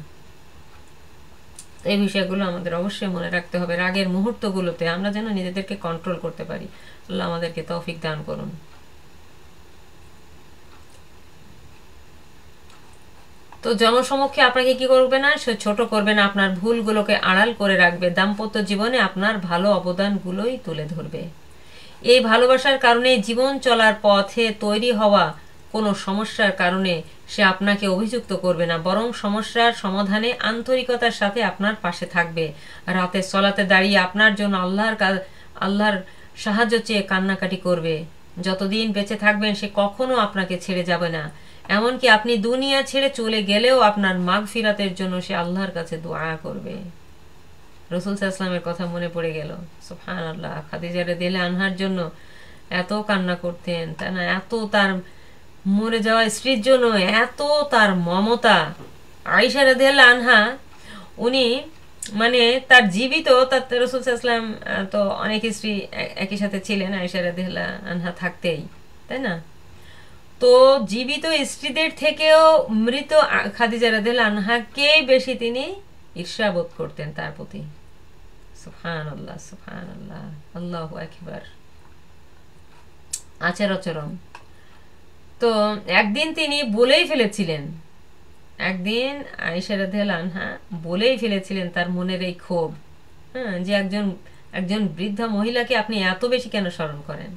এই বিষয়গুলো আমাদের অবশ্যই মনে রাখতে হবে রাগের মুহূর্তগুলোতে আমরা যেন নিজেদেরকে কন্ট্রোল করতে পারি আল্লাহ আমাদেরকে তৌফিক দান করুন তো জনসমক্ষে আপনাকে কি করবে না সে ছোট করবে না আপনার ভুলগুলোকে আড়াল করে রাখবে দাম্পত্য জীবনে আপনার ভালো অবদানগুলোই তুলে ধরবে এই ভালোবাসার কারণে জীবন চলার পথে তৈরি হওয়া কোনো সমস্যার কারণে সে আপনাকে অভিযুক্ত করবে না বরং সমস্যার সমাধানে আন্তরিকতার সাথে আপনার পাশে থাকবে রাতে চলাতে দাঁড়িয়ে আপনার জন্য আল্লাহর আল্লাহর সাহায্য চেয়ে কান্নাকাটি করবে যতদিন বেঁচে থাকবেন সে কখনো আপনাকে ছেড়ে যাবে না এমনকি আপনি দুনিয়া ছেড়ে চলে গেলেও আপনার মাঘ ফিরাতের জন্য সে আল্লাহর কাছে দোয়া করবে রসুল সাহসলামের কথা মনে পড়ে গেল সোফান আল্লাহ খাদিজারে দিলে আনহার জন্য এত কান্না করতেন তা না এত তার মরে যাওয়া স্ত্রীর জন্য এত তার মমতা আইসা রাধেল আনহা উনি মানে তার জীবিত তার রসুল ইসলাম তো অনেক স্ত্রী একই সাথে ছিলেন আইসা আনহা থাকতেই তাই না তো জীবিত স্ত্রীদের থেকেও মৃত খাদিজা রাধেল আনহাকে বেশি তিনি ঈর্ষা বোধ করতেন তার প্রতি সুফান আল্লাহ সুফান আল্লাহ আল্লাহ একবার আচার আচরণ তো একদিন তিনি বলেই ফেলেছিলেন একদিন আইসারাধেল আনহা বলেই ফেলেছিলেন তার মনের এই ক্ষোভ হ্যাঁ যে একজন একজন বৃদ্ধা মহিলাকে আপনি এত বেশি কেন স্মরণ করেন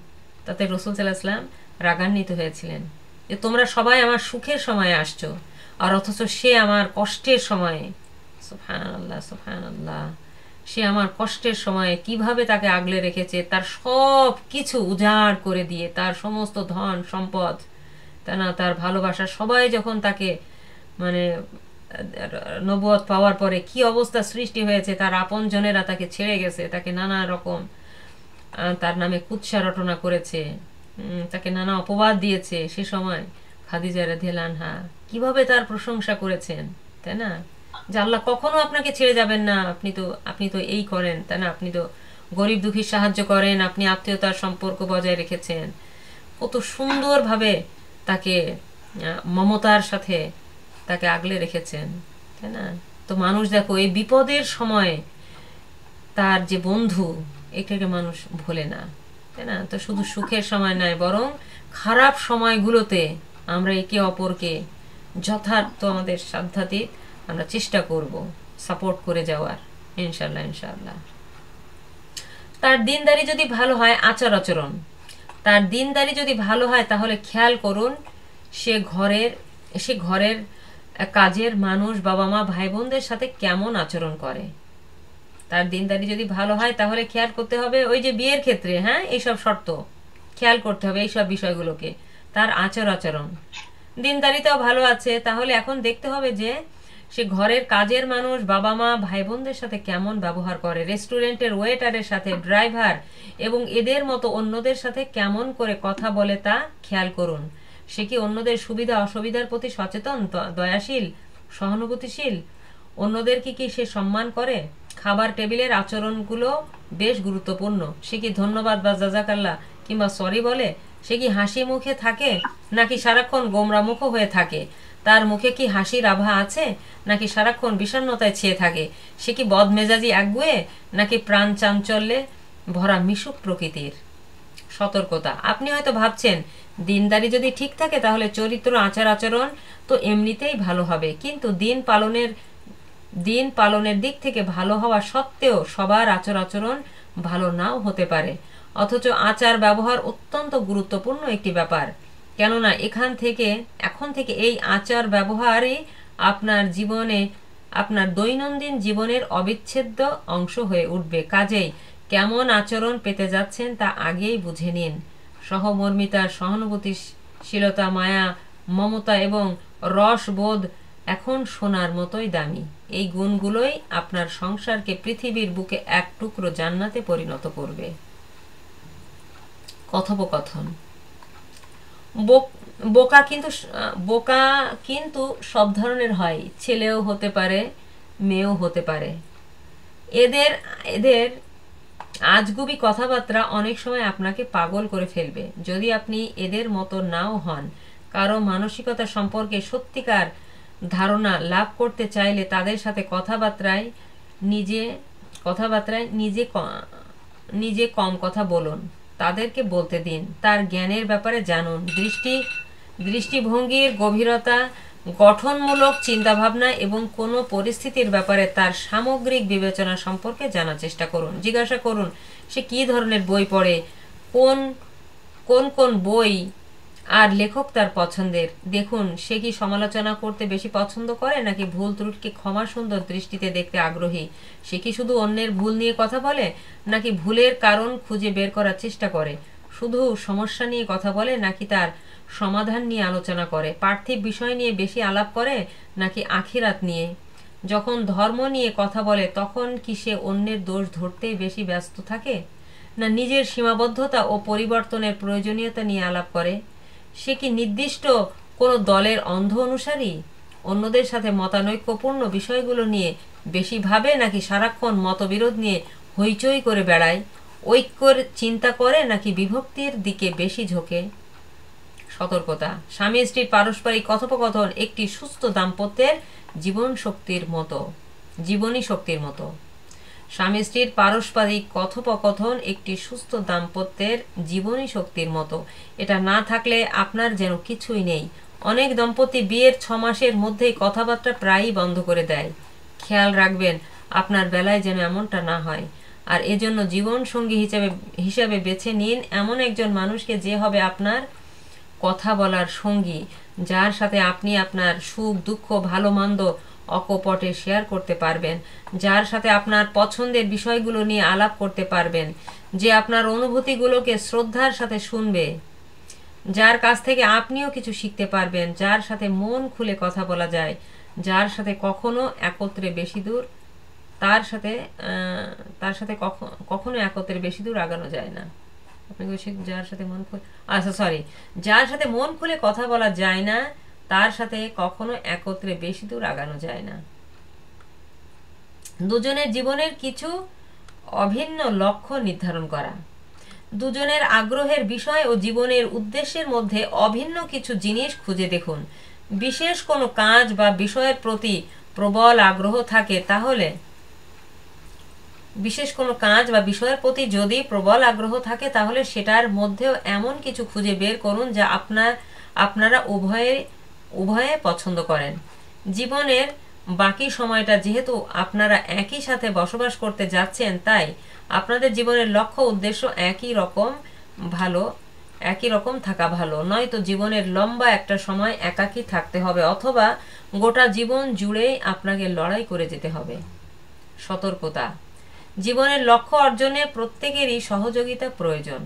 তাতে রসুল সাল্লাহাম রাগান্বিত হয়েছিলেন যে তোমরা সবাই আমার সুখের সময়ে আসছো আর অথচ সে আমার কষ্টের সময়ে সোফান আল্লাহ সোফান আল্লাহ সে আমার কষ্টের সময়ে কিভাবে তাকে আগলে রেখেছে তার সব কিছু উজাড় করে দিয়ে তার সমস্ত ধন সম্পদ না তার ভালোবাসা সবাই যখন তাকে মানে নবুয়ত পাওয়ার পরে কি অবস্থা সৃষ্টি হয়েছে তার আপনজনেরা তাকে ছেড়ে গেছে তাকে নানা রকম তার নামে কুৎসা রটনা করেছে তাকে নানা অপবাদ দিয়েছে সে সময় খাদিজা রাধেলানহা কিভাবে তার প্রশংসা করেছেন তাই না যে আল্লাহ কখনো আপনাকে ছেড়ে যাবেন না আপনি তো আপনি তো এই করেন তাই না আপনি তো গরিব দুঃখীর সাহায্য করেন আপনি আত্মীয়তার সম্পর্ক বজায় রেখেছেন কত সুন্দরভাবে তাকে মমতার সাথে তাকে আগলে রেখেছেন তাই না তো মানুষ দেখো এই বিপদের সময় তার যে বন্ধু এটাকে মানুষ ভোলে না তাই না তো শুধু সুখের সময় নয় বরং খারাপ সময়গুলোতে আমরা একে অপরকে যথার্থ আমাদের সাধ্যাতিক আমরা চেষ্টা করব সাপোর্ট করে যাওয়ার ইনশাল্লাহ ইনশাল্লাহ তার দিনদারি যদি ভালো হয় আচার আচরণ তার দিনদারি যদি ভালো হয় তাহলে খেয়াল করুন সে ঘরের সে ঘরের কাজের মানুষ বাবা মা ভাই বোনদের সাথে কেমন আচরণ করে তার দিনদারি যদি ভালো হয় তাহলে খেয়াল করতে হবে ওই যে বিয়ের ক্ষেত্রে হ্যাঁ এইসব শর্ত খেয়াল করতে হবে এইসব বিষয়গুলোকে তার আচর আচরণ দিনদারিটাও ভালো আছে তাহলে এখন দেখতে হবে যে সে ঘরের কাজের মানুষ বাবা মা ভাই বোনদের সাথে কেমন ব্যবহার করে রেস্টুরেন্টের ওয়েটারের সাথে ড্রাইভার এবং এদের মতো অন্যদের সাথে কেমন করে কথা বলে তা খেয়াল করুন সে কি অন্যদের সুবিধা অসুবিধার প্রতি সচেতন দয়াশীল সহানুভূতিশীল অন্যদের কি কি সে সম্মান করে খাবার টেবিলের আচরণগুলো বেশ গুরুত্বপূর্ণ সে কি ধন্যবাদ বা জাজাকাল্লা কিংবা সরি বলে সে কি হাসি মুখে থাকে নাকি সারাক্ষণ গোমরা মুখ হয়ে থাকে তার মুখে কি হাসির আভা আছে নাকি সারাক্ষণ বিষণ্নতায় ছেয়ে থাকে সে কি বদমেজাজি আগুয়ে নাকি প্রাণ চাঞ্চল্যে ভরা মিশুক প্রকৃতির সতর্কতা আপনি হয়তো ভাবছেন দিনদারি যদি ঠিক থাকে তাহলে চরিত্র আচার আচরণ তো এমনিতেই ভালো হবে কিন্তু দিন পালনের দিন পালনের দিক থেকে ভালো হওয়া সত্ত্বেও সবার আচার আচরণ ভালো নাও হতে পারে অথচ আচার ব্যবহার অত্যন্ত গুরুত্বপূর্ণ একটি ব্যাপার কেননা এখান থেকে এখন থেকে এই আচার ব্যবহারই আপনার জীবনে আপনার দৈনন্দিন জীবনের অবিচ্ছেদ্য অংশ হয়ে উঠবে কাজেই কেমন আচরণ পেতে যাচ্ছেন তা আগেই বুঝে নিন সহমর্মিতা সহানুভূতিশীলতা মায়া মমতা এবং রসবোধ এখন সোনার মতোই দামি এই গুণগুলোই আপনার সংসারকে পৃথিবীর বুকে এক টুকরো জান্নাতে পরিণত করবে কথোপকথন বোকা কিন্তু বোকা কিন্তু সব ধরনের হয় ছেলেও হতে পারে মেয়েও হতে পারে এদের এদের আজগুবি কথাবার্তা অনেক সময় আপনাকে পাগল করে ফেলবে যদি আপনি এদের মতো নাও হন কারো মানসিকতা সম্পর্কে সত্যিকার ধারণা লাভ করতে চাইলে তাদের সাথে কথাবার্তায় নিজে কথাবার্তায় নিজে নিজে কম কথা বলুন তাদেরকে বলতে দিন তার জ্ঞানের ব্যাপারে জানুন দৃষ্টি দৃষ্টিভঙ্গির গভীরতা গঠনমূলক চিন্তাভাবনা এবং কোনো পরিস্থিতির ব্যাপারে তার সামগ্রিক বিবেচনা সম্পর্কে জানার চেষ্টা করুন জিজ্ঞাসা করুন সে কী ধরনের বই পড়ে কোন কোন কোন বই আর লেখক তার পছন্দের দেখুন সে কি সমালোচনা করতে বেশি পছন্দ করে নাকি ভুল ত্রুটকে ক্ষমা সুন্দর দৃষ্টিতে দেখতে আগ্রহী সে কি শুধু অন্যের ভুল নিয়ে কথা বলে নাকি ভুলের কারণ খুঁজে বের করার চেষ্টা করে শুধু সমস্যা নিয়ে কথা বলে নাকি তার সমাধান নিয়ে আলোচনা করে পার্থিব বিষয় নিয়ে বেশি আলাপ করে নাকি আখিরাত নিয়ে যখন ধর্ম নিয়ে কথা বলে তখন কি সে অন্যের দোষ ধরতে বেশি ব্যস্ত থাকে না নিজের সীমাবদ্ধতা ও পরিবর্তনের প্রয়োজনীয়তা নিয়ে আলাপ করে সে কি নির্দিষ্ট কোনো দলের অন্ধ অনুসারী অন্যদের সাথে মতানৈক্যপূর্ণ বিষয়গুলো নিয়ে বেশি ভাবে নাকি সারাক্ষণ মতবিরোধ নিয়ে হইচই করে বেড়ায় ঐক্যর চিন্তা করে নাকি বিভক্তির দিকে বেশি ঝোঁকে সতর্কতা স্বামী স্ত্রীর পারস্পরিক কথোপকথন একটি সুস্থ দাম্পত্যের জীবন শক্তির মতো জীবনী শক্তির মতো স্বামী স্ত্রীর পারস্পরিক কথোপকথন একটি সুস্থ দাম্পত্যের জীবনী শক্তির মতো এটা না থাকলে আপনার যেন কিছুই নেই অনেক দম্পতি বিয়ের ছ মাসের মধ্যেই কথাবার্তা প্রায়ই বন্ধ করে দেয় খেয়াল রাখবেন আপনার বেলায় যেন এমনটা না হয় আর এজন্য জীবন সঙ্গী হিসাবে হিসাবে বেছে নিন এমন একজন মানুষকে যে হবে আপনার কথা বলার সঙ্গী যার সাথে আপনি আপনার সুখ দুঃখ ভালো মন্দ অকপটে শেয়ার করতে পারবেন যার সাথে আপনার পছন্দের বিষয়গুলো নিয়ে আলাপ করতে পারবেন যে আপনার অনুভূতিগুলোকে শ্রদ্ধার সাথে শুনবে যার কাছ থেকে আপনিও কিছু শিখতে পারবেন যার সাথে মন খুলে কথা বলা যায় যার সাথে কখনো একত্রে বেশি দূর তার সাথে তার সাথে কখনো একত্রে বেশি দূর আগানো যায় না আপনি যার সাথে মন খুলে আচ্ছা সরি যার সাথে মন খুলে কথা বলা যায় না তার সাথে কখনো একত্রে বেশি দূর আগানো যায় না দুজনের জীবনের কিছু অভিন্ন লক্ষ্য নির্ধারণ করা দুজনের আগ্রহের বিষয় ও জীবনের উদ্দেশ্যের মধ্যে অভিন্ন কিছু জিনিস খুঁজে দেখুন বিশেষ কোনো কাজ বা বিষয়ের প্রতি প্রবল আগ্রহ থাকে তাহলে বিশেষ কোনো কাজ বা বিষয়ের প্রতি যদি প্রবল আগ্রহ থাকে তাহলে সেটার মধ্যেও এমন কিছু খুঁজে বের করুন যা আপনার আপনারা উভয়ের উভয়ে পছন্দ করেন জীবনের বাকি সময়টা যেহেতু আপনারা একই সাথে বসবাস করতে যাচ্ছেন তাই আপনাদের জীবনের লক্ষ্য উদ্দেশ্য একই রকম ভালো একই রকম থাকা ভালো নয়তো জীবনের লম্বা একটা সময় একাকী থাকতে হবে অথবা গোটা জীবন জুড়েই আপনাকে লড়াই করে যেতে হবে সতর্কতা জীবনের লক্ষ্য অর্জনে প্রত্যেকেরই সহযোগিতা প্রয়োজন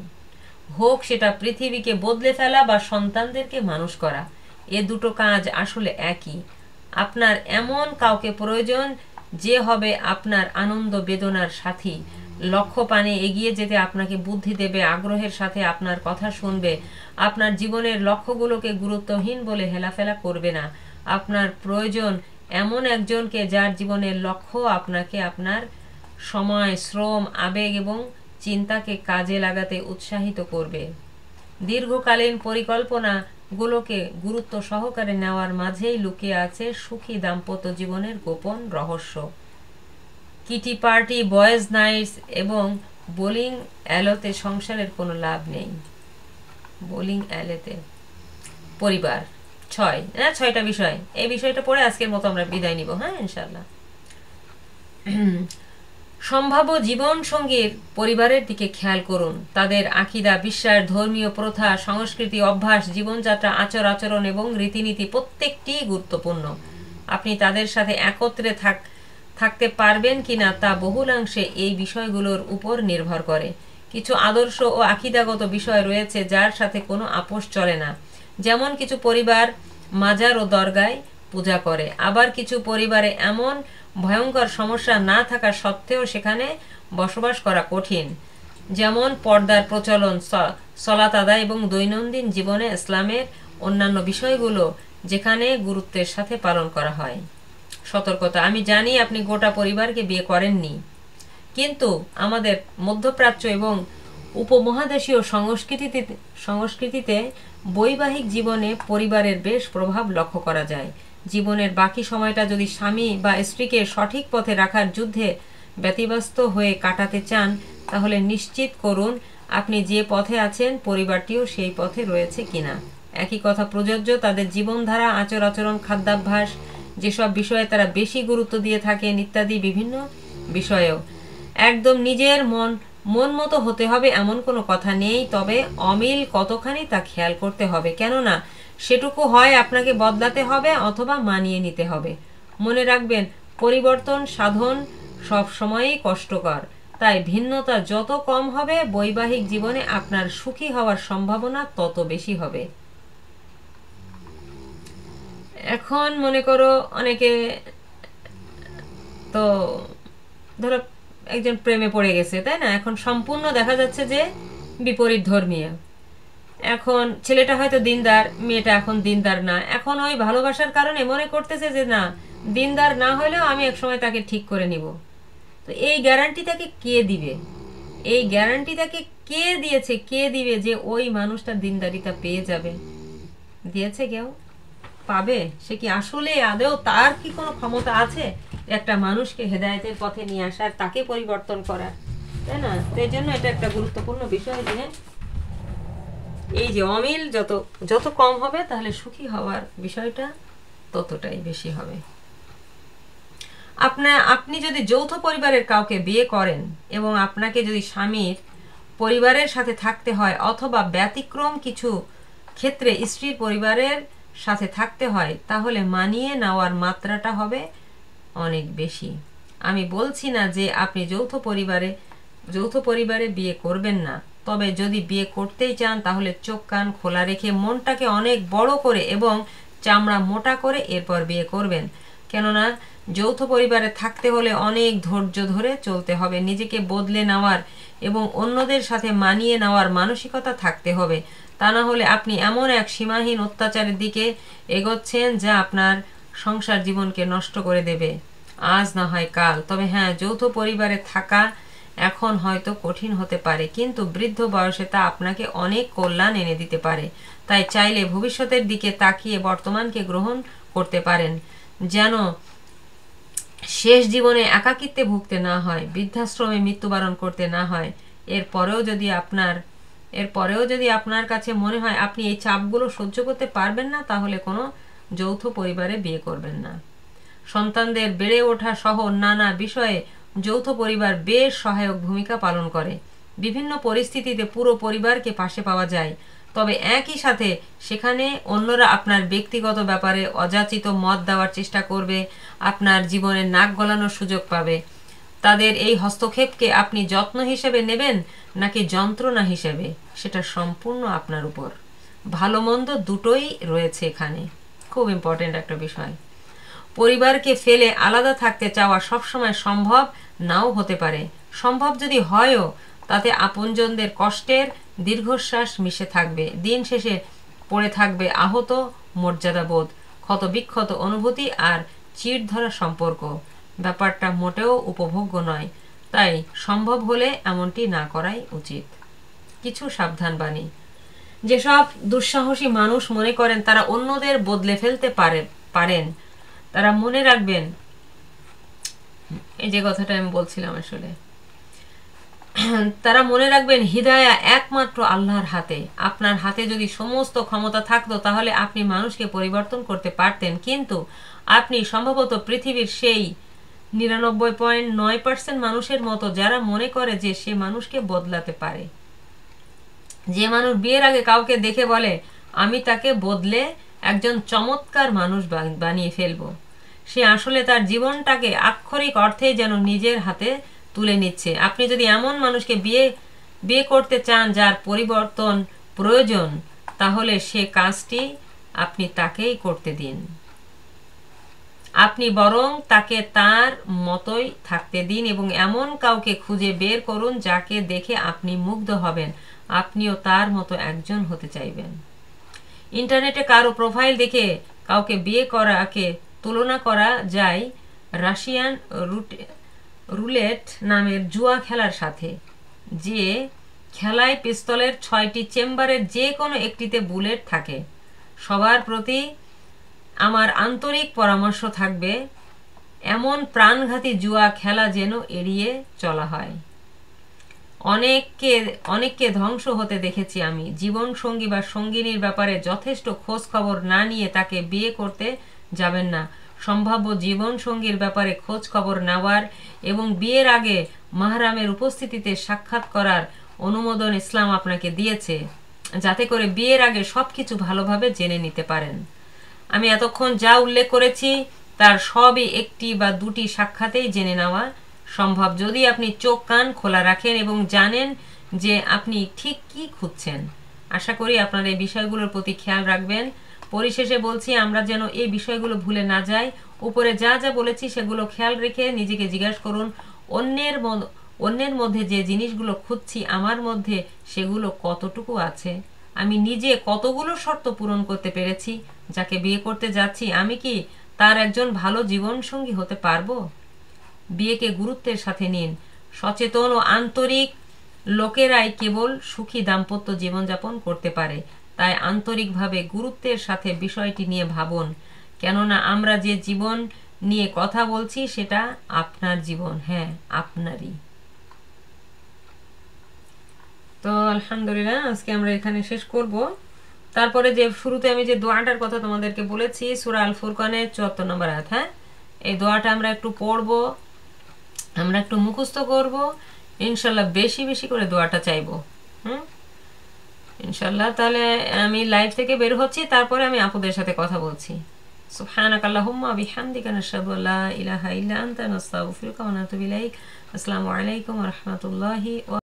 হোক সেটা পৃথিবীকে বদলে ফেলা বা সন্তানদেরকে মানুষ করা এ দুটো কাজ আসলে একই আপনার এমন কাউকে প্রয়োজন যে হবে আপনার আনন্দ বেদনার সাথী লক্ষ্য পানে এগিয়ে যেতে আপনাকে বুদ্ধি দেবে আগ্রহের সাথে আপনার কথা শুনবে আপনার জীবনের লক্ষ্যগুলোকে গুরুত্বহীন বলে হেলাফেলা করবে না আপনার প্রয়োজন এমন একজনকে যার জীবনের লক্ষ্য আপনাকে আপনার সময় শ্রম আবেগ এবং চিন্তাকে কাজে লাগাতে উৎসাহিত করবে দীর্ঘকালীন পরিকল্পনা গুলোকে গুরুত্ব সহকারে নেওয়ার মাঝেই লুকিয়ে আছে সুখী দাম্পত্য জীবনের গোপন রহস্য কিটি পার্টি বয়েজ নাইটস এবং বোলিং অ্যালোতে সংসারের কোনো লাভ নেই বোলিং অ্যালেতে পরিবার ছয় হ্যাঁ ছয়টা বিষয় এই বিষয়টা পড়ে আজকের মতো আমরা বিদায় নিব হ্যাঁ ইনশাল্লাহ সম্ভাব্য জীবনসঙ্গীর পরিবারের দিকে খেয়াল করুন তাদের আকিদা বিশ্বাস ধর্মীয় প্রথা সংস্কৃতি অভ্যাস জীবনযাত্রা আচর আচরণ এবং রীতিনীতি প্রত্যেকটি গুরুত্বপূর্ণ আপনি তাদের সাথে একত্রে থাক থাকতে পারবেন কি না তা বহুলাংশে এই বিষয়গুলোর উপর নির্ভর করে কিছু আদর্শ ও আকিদাগত বিষয় রয়েছে যার সাথে কোনো আপোষ চলে না যেমন কিছু পরিবার মাজার ও দরগায় পূজা করে আবার কিছু পরিবারে এমন ভয়ঙ্কর সমস্যা না থাকা সত্ত্বেও সেখানে বসবাস করা কঠিন যেমন পর্দার প্রচলন সলাত আদায় এবং দৈনন্দিন জীবনে ইসলামের অন্যান্য বিষয়গুলো যেখানে গুরুত্বের সাথে পালন করা হয় সতর্কতা আমি জানি আপনি গোটা পরিবারকে বিয়ে করেননি কিন্তু আমাদের মধ্যপ্রাচ্য এবং উপমহাদেশীয় সংস্কৃতিতে সংস্কৃতিতে বৈবাহিক জীবনে পরিবারের বেশ প্রভাব লক্ষ্য করা যায় জীবনের বাকি সময়টা যদি স্বামী বা স্ত্রীকে সঠিক পথে রাখার যুদ্ধে ব্যতিব্যস্ত হয়ে কাটাতে চান তাহলে নিশ্চিত করুন আপনি যে পথে আছেন পরিবারটিও সেই পথে রয়েছে কিনা একই কথা প্রযোজ্য তাদের জীবনধারা আচর আচরণ খাদ্যাভ্যাস যেসব বিষয়ে তারা বেশি গুরুত্ব দিয়ে থাকেন ইত্যাদি বিভিন্ন বিষয়েও একদম নিজের মন মন মতো হতে হবে এমন কোনো কথা নেই তবে অমিল কতখানি তা খেয়াল করতে হবে কেননা সেটুকু হয় আপনাকে বদলাতে হবে অথবা মানিয়ে নিতে হবে মনে রাখবেন পরিবর্তন সাধন সব সময়ই কষ্টকর তাই ভিন্নতা যত কম হবে বৈবাহিক জীবনে আপনার সুখী হওয়ার সম্ভাবনা তত বেশি হবে এখন মনে করো অনেকে তো ধরো একজন প্রেমে পড়ে গেছে তাই না এখন সম্পূর্ণ দেখা যাচ্ছে যে বিপরীত ধর্মীয় এখন ছেলেটা হয়তো দিনদার মেয়েটা এখন দিনদার না এখন ওই ভালোবাসার কারণে মনে করতেছে যে না দিনদার না হলেও আমি একসময় তাকে ঠিক করে নিব তো এই গ্যারান্টি তাকে কে দিবে এই গ্যারান্টি তাকে কে দিয়েছে কে দিবে যে ওই মানুষটা দিনদারিতা পেয়ে যাবে দিয়েছে কেউ পাবে সে কি আসলে আদেও তার কি কোনো ক্ষমতা আছে একটা মানুষকে হেদায়তের পথে নিয়ে আসার তাকে পরিবর্তন করার তাই না তো এই জন্য এটা একটা গুরুত্বপূর্ণ বিষয় যে এই যে অমিল যত যত কম হবে তাহলে সুখী হওয়ার বিষয়টা ততটাই বেশি হবে আপনা আপনি যদি যৌথ পরিবারের কাউকে বিয়ে করেন এবং আপনাকে যদি স্বামীর পরিবারের সাথে থাকতে হয় অথবা ব্যতিক্রম কিছু ক্ষেত্রে স্ত্রীর পরিবারের সাথে থাকতে হয় তাহলে মানিয়ে নেওয়ার মাত্রাটা হবে অনেক বেশি আমি বলছি না যে আপনি যৌথ পরিবারে যৌথ পরিবারে বিয়ে করবেন না তবে যদি বিয়ে করতেই চান তাহলে চোখ কান খোলা রেখে মনটাকে অনেক বড় করে এবং চামড়া মোটা করে এরপর বিয়ে করবেন কেননা যৌথ পরিবারে থাকতে হলে অনেক ধৈর্য ধরে চলতে হবে নিজেকে বদলে নেওয়ার এবং অন্যদের সাথে মানিয়ে নেওয়ার মানসিকতা থাকতে হবে তা না হলে আপনি এমন এক সীমাহীন অত্যাচারের দিকে এগোচ্ছেন যা আপনার সংসার জীবনকে নষ্ট করে দেবে আজ না হয় কাল তবে হ্যাঁ যৌথ পরিবারে থাকা এখন হয়তো কঠিন হতে পারে কিন্তু বৃদ্ধ বয়সে তা আপনাকে অনেক কল্যাণ এনে দিতে পারে তাই চাইলে ভবিষ্যতের দিকে তাকিয়ে বর্তমানকে গ্রহণ করতে পারেন যেন শেষ জীবনে একাকিত্বে ভুগতে না হয় বৃদ্ধাশ্রমে মৃত্যুবরণ করতে না হয় এরপরেও যদি আপনার এরপরেও যদি আপনার কাছে মনে হয় আপনি এই চাপগুলো সহ্য করতে পারবেন না তাহলে কোনো যৌথ পরিবারে বিয়ে করবেন না সন্তানদের বেড়ে ওঠা সহ নানা বিষয়ে যৌথ পরিবার বেশ সহায়ক ভূমিকা পালন করে বিভিন্ন পরিস্থিতিতে পুরো পরিবারকে পাশে পাওয়া যায় তবে একই সাথে সেখানে অন্যরা আপনার ব্যক্তিগত ব্যাপারে অযাচিত মত দেওয়ার চেষ্টা করবে আপনার জীবনে নাক গলানোর সুযোগ পাবে তাদের এই হস্তক্ষেপকে আপনি যত্ন হিসেবে নেবেন নাকি যন্ত্রণা হিসেবে সেটা সম্পূর্ণ আপনার উপর ভালো মন্দ দুটোই রয়েছে এখানে খুব ইম্পর্টেন্ট একটা বিষয় পরিবারকে ফেলে আলাদা থাকতে চাওয়া সবসময় সম্ভব নাও হতে পারে সম্ভব যদি হয়ও তাতে আপনজনদের কষ্টের দীর্ঘশ্বাস মিশে থাকবে দিন শেষে পড়ে থাকবে আহত মর্যাদাবোধ ক্ষত বিক্ষত অনুভূতি আর চিড় ধরা সম্পর্ক ব্যাপারটা মোটেও উপভোগ্য নয় তাই সম্ভব হলে এমনটি না করাই উচিত কিছু সাবধান বাণী যেসব দুঃসাহসী মানুষ মনে করেন তারা অন্যদের বদলে ফেলতে পারে পারেন তারা মনে রাখবেন এই যে কথাটা আমি বলছিলাম আসলে তারা মনে রাখবেন হৃদয়া একমাত্র আল্লাহর হাতে আপনার হাতে যদি সমস্ত ক্ষমতা থাকতো তাহলে আপনি মানুষকে পরিবর্তন করতে পারতেন কিন্তু আপনি সম্ভবত পৃথিবীর সেই নিরানব্বই পয়েন্ট নয় পার্সেন্ট মানুষের মতো যারা মনে করে যে সে মানুষকে বদলাতে পারে যে মানুষ বিয়ের আগে কাউকে দেখে বলে আমি তাকে বদলে একজন চমৎকার মানুষ বানিয়ে ফেলবো সে আসলে তার জীবনটাকে আক্ষরিক অর্থে যেন নিজের হাতে তুলে নিচ্ছে আপনি যদি এমন মানুষকে বিয়ে বিয়ে করতে চান যার পরিবর্তন প্রয়োজন তাহলে সে কাজটি আপনি তাকেই করতে দিন আপনি বরং তাকে তার মতোই থাকতে দিন এবং এমন কাউকে খুঁজে বের করুন যাকে দেখে আপনি মুগ্ধ হবেন আপনিও তার মতো একজন হতে চাইবেন ইন্টারনেটে কারো প্রোফাইল দেখে কাউকে বিয়ে করাকে তুলনা করা যায় রাশিয়ান রুলেট নামের জুয়া খেলার সাথে যে খেলায় পিস্তলের ছয়টি চেম্বারের যে কোনো একটিতে বুলেট থাকে সবার প্রতি আমার আন্তরিক পরামর্শ থাকবে এমন প্রাণঘাতী জুয়া খেলা যেন এড়িয়ে চলা হয় অনেককে অনেককে ধ্বংস হতে দেখেছি আমি জীবন সঙ্গী বা সঙ্গিনীর ব্যাপারে যথেষ্ট খোঁজ খবর না নিয়ে তাকে বিয়ে করতে যাবেন না সম্ভাব্য জীবন সঙ্গীর ব্যাপারে খোঁজ খবর নেওয়ার এবং বিয়ের আগে মাহরামের উপস্থিতিতে সাক্ষাৎ করার অনুমোদন ইসলাম আপনাকে দিয়েছে যাতে করে বিয়ের আগে সব কিছু ভালোভাবে জেনে নিতে পারেন আমি এতক্ষণ যা উল্লেখ করেছি তার সবই একটি বা দুটি সাক্ষাতেই জেনে নেওয়া সম্ভব যদি আপনি চোখ কান খোলা রাখেন এবং জানেন যে আপনি ঠিক কি খুঁজছেন আশা করি আপনার এই বিষয়গুলোর প্রতি খেয়াল রাখবেন পরিশেষে বলছি আমরা যেন এই বিষয়গুলো ভুলে না যাই উপরে যা যা বলেছি সেগুলো খেয়াল রেখে নিজেকে জিজ্ঞাসা করুন অন্যের অন্যের মধ্যে যে জিনিসগুলো খুঁজছি আমার মধ্যে সেগুলো কতটুকু আছে আমি নিজে কতগুলো শর্ত পূরণ করতে পেরেছি যাকে বিয়ে করতে যাচ্ছি আমি কি তার একজন ভালো জীবনসঙ্গী হতে পারবো বিয়েকে গুরুত্বের সাথে নিন সচেতন ও আন্তরিক লোকেরাই কেবল সুখী দাম্পত্য জীবনযাপন করতে পারে তাই আন্তরিকভাবে গুরুত্বের সাথে বিষয়টি নিয়ে ভাবুন কেননা আমরা যে জীবন নিয়ে কথা বলছি সেটা আপনার জীবন হ্যাঁ আপনারই তো আলহামদুলিল্লাহ আজকে আমরা এখানে শেষ করব তারপরে যে শুরুতে আমি যে দোয়াটার কথা তোমাদেরকে বলেছি সুরা আল ফুরকানের চুয়াত্তর নম্বর হাত হ্যাঁ এই দোয়াটা আমরা একটু পড়ব আমরা একটু মুখস্থ করব ইনশাল্লাহ বেশি বেশি করে দোয়াটা চাইব হুম ইনশাল্লাহ তাহলে আমি লাইভ থেকে বের হচ্ছি তারপরে আমি আপুদের সাথে কথা বলছি সুবহানাক আল্লাহুম্মা ওয়া আসসালামু আলাইকুম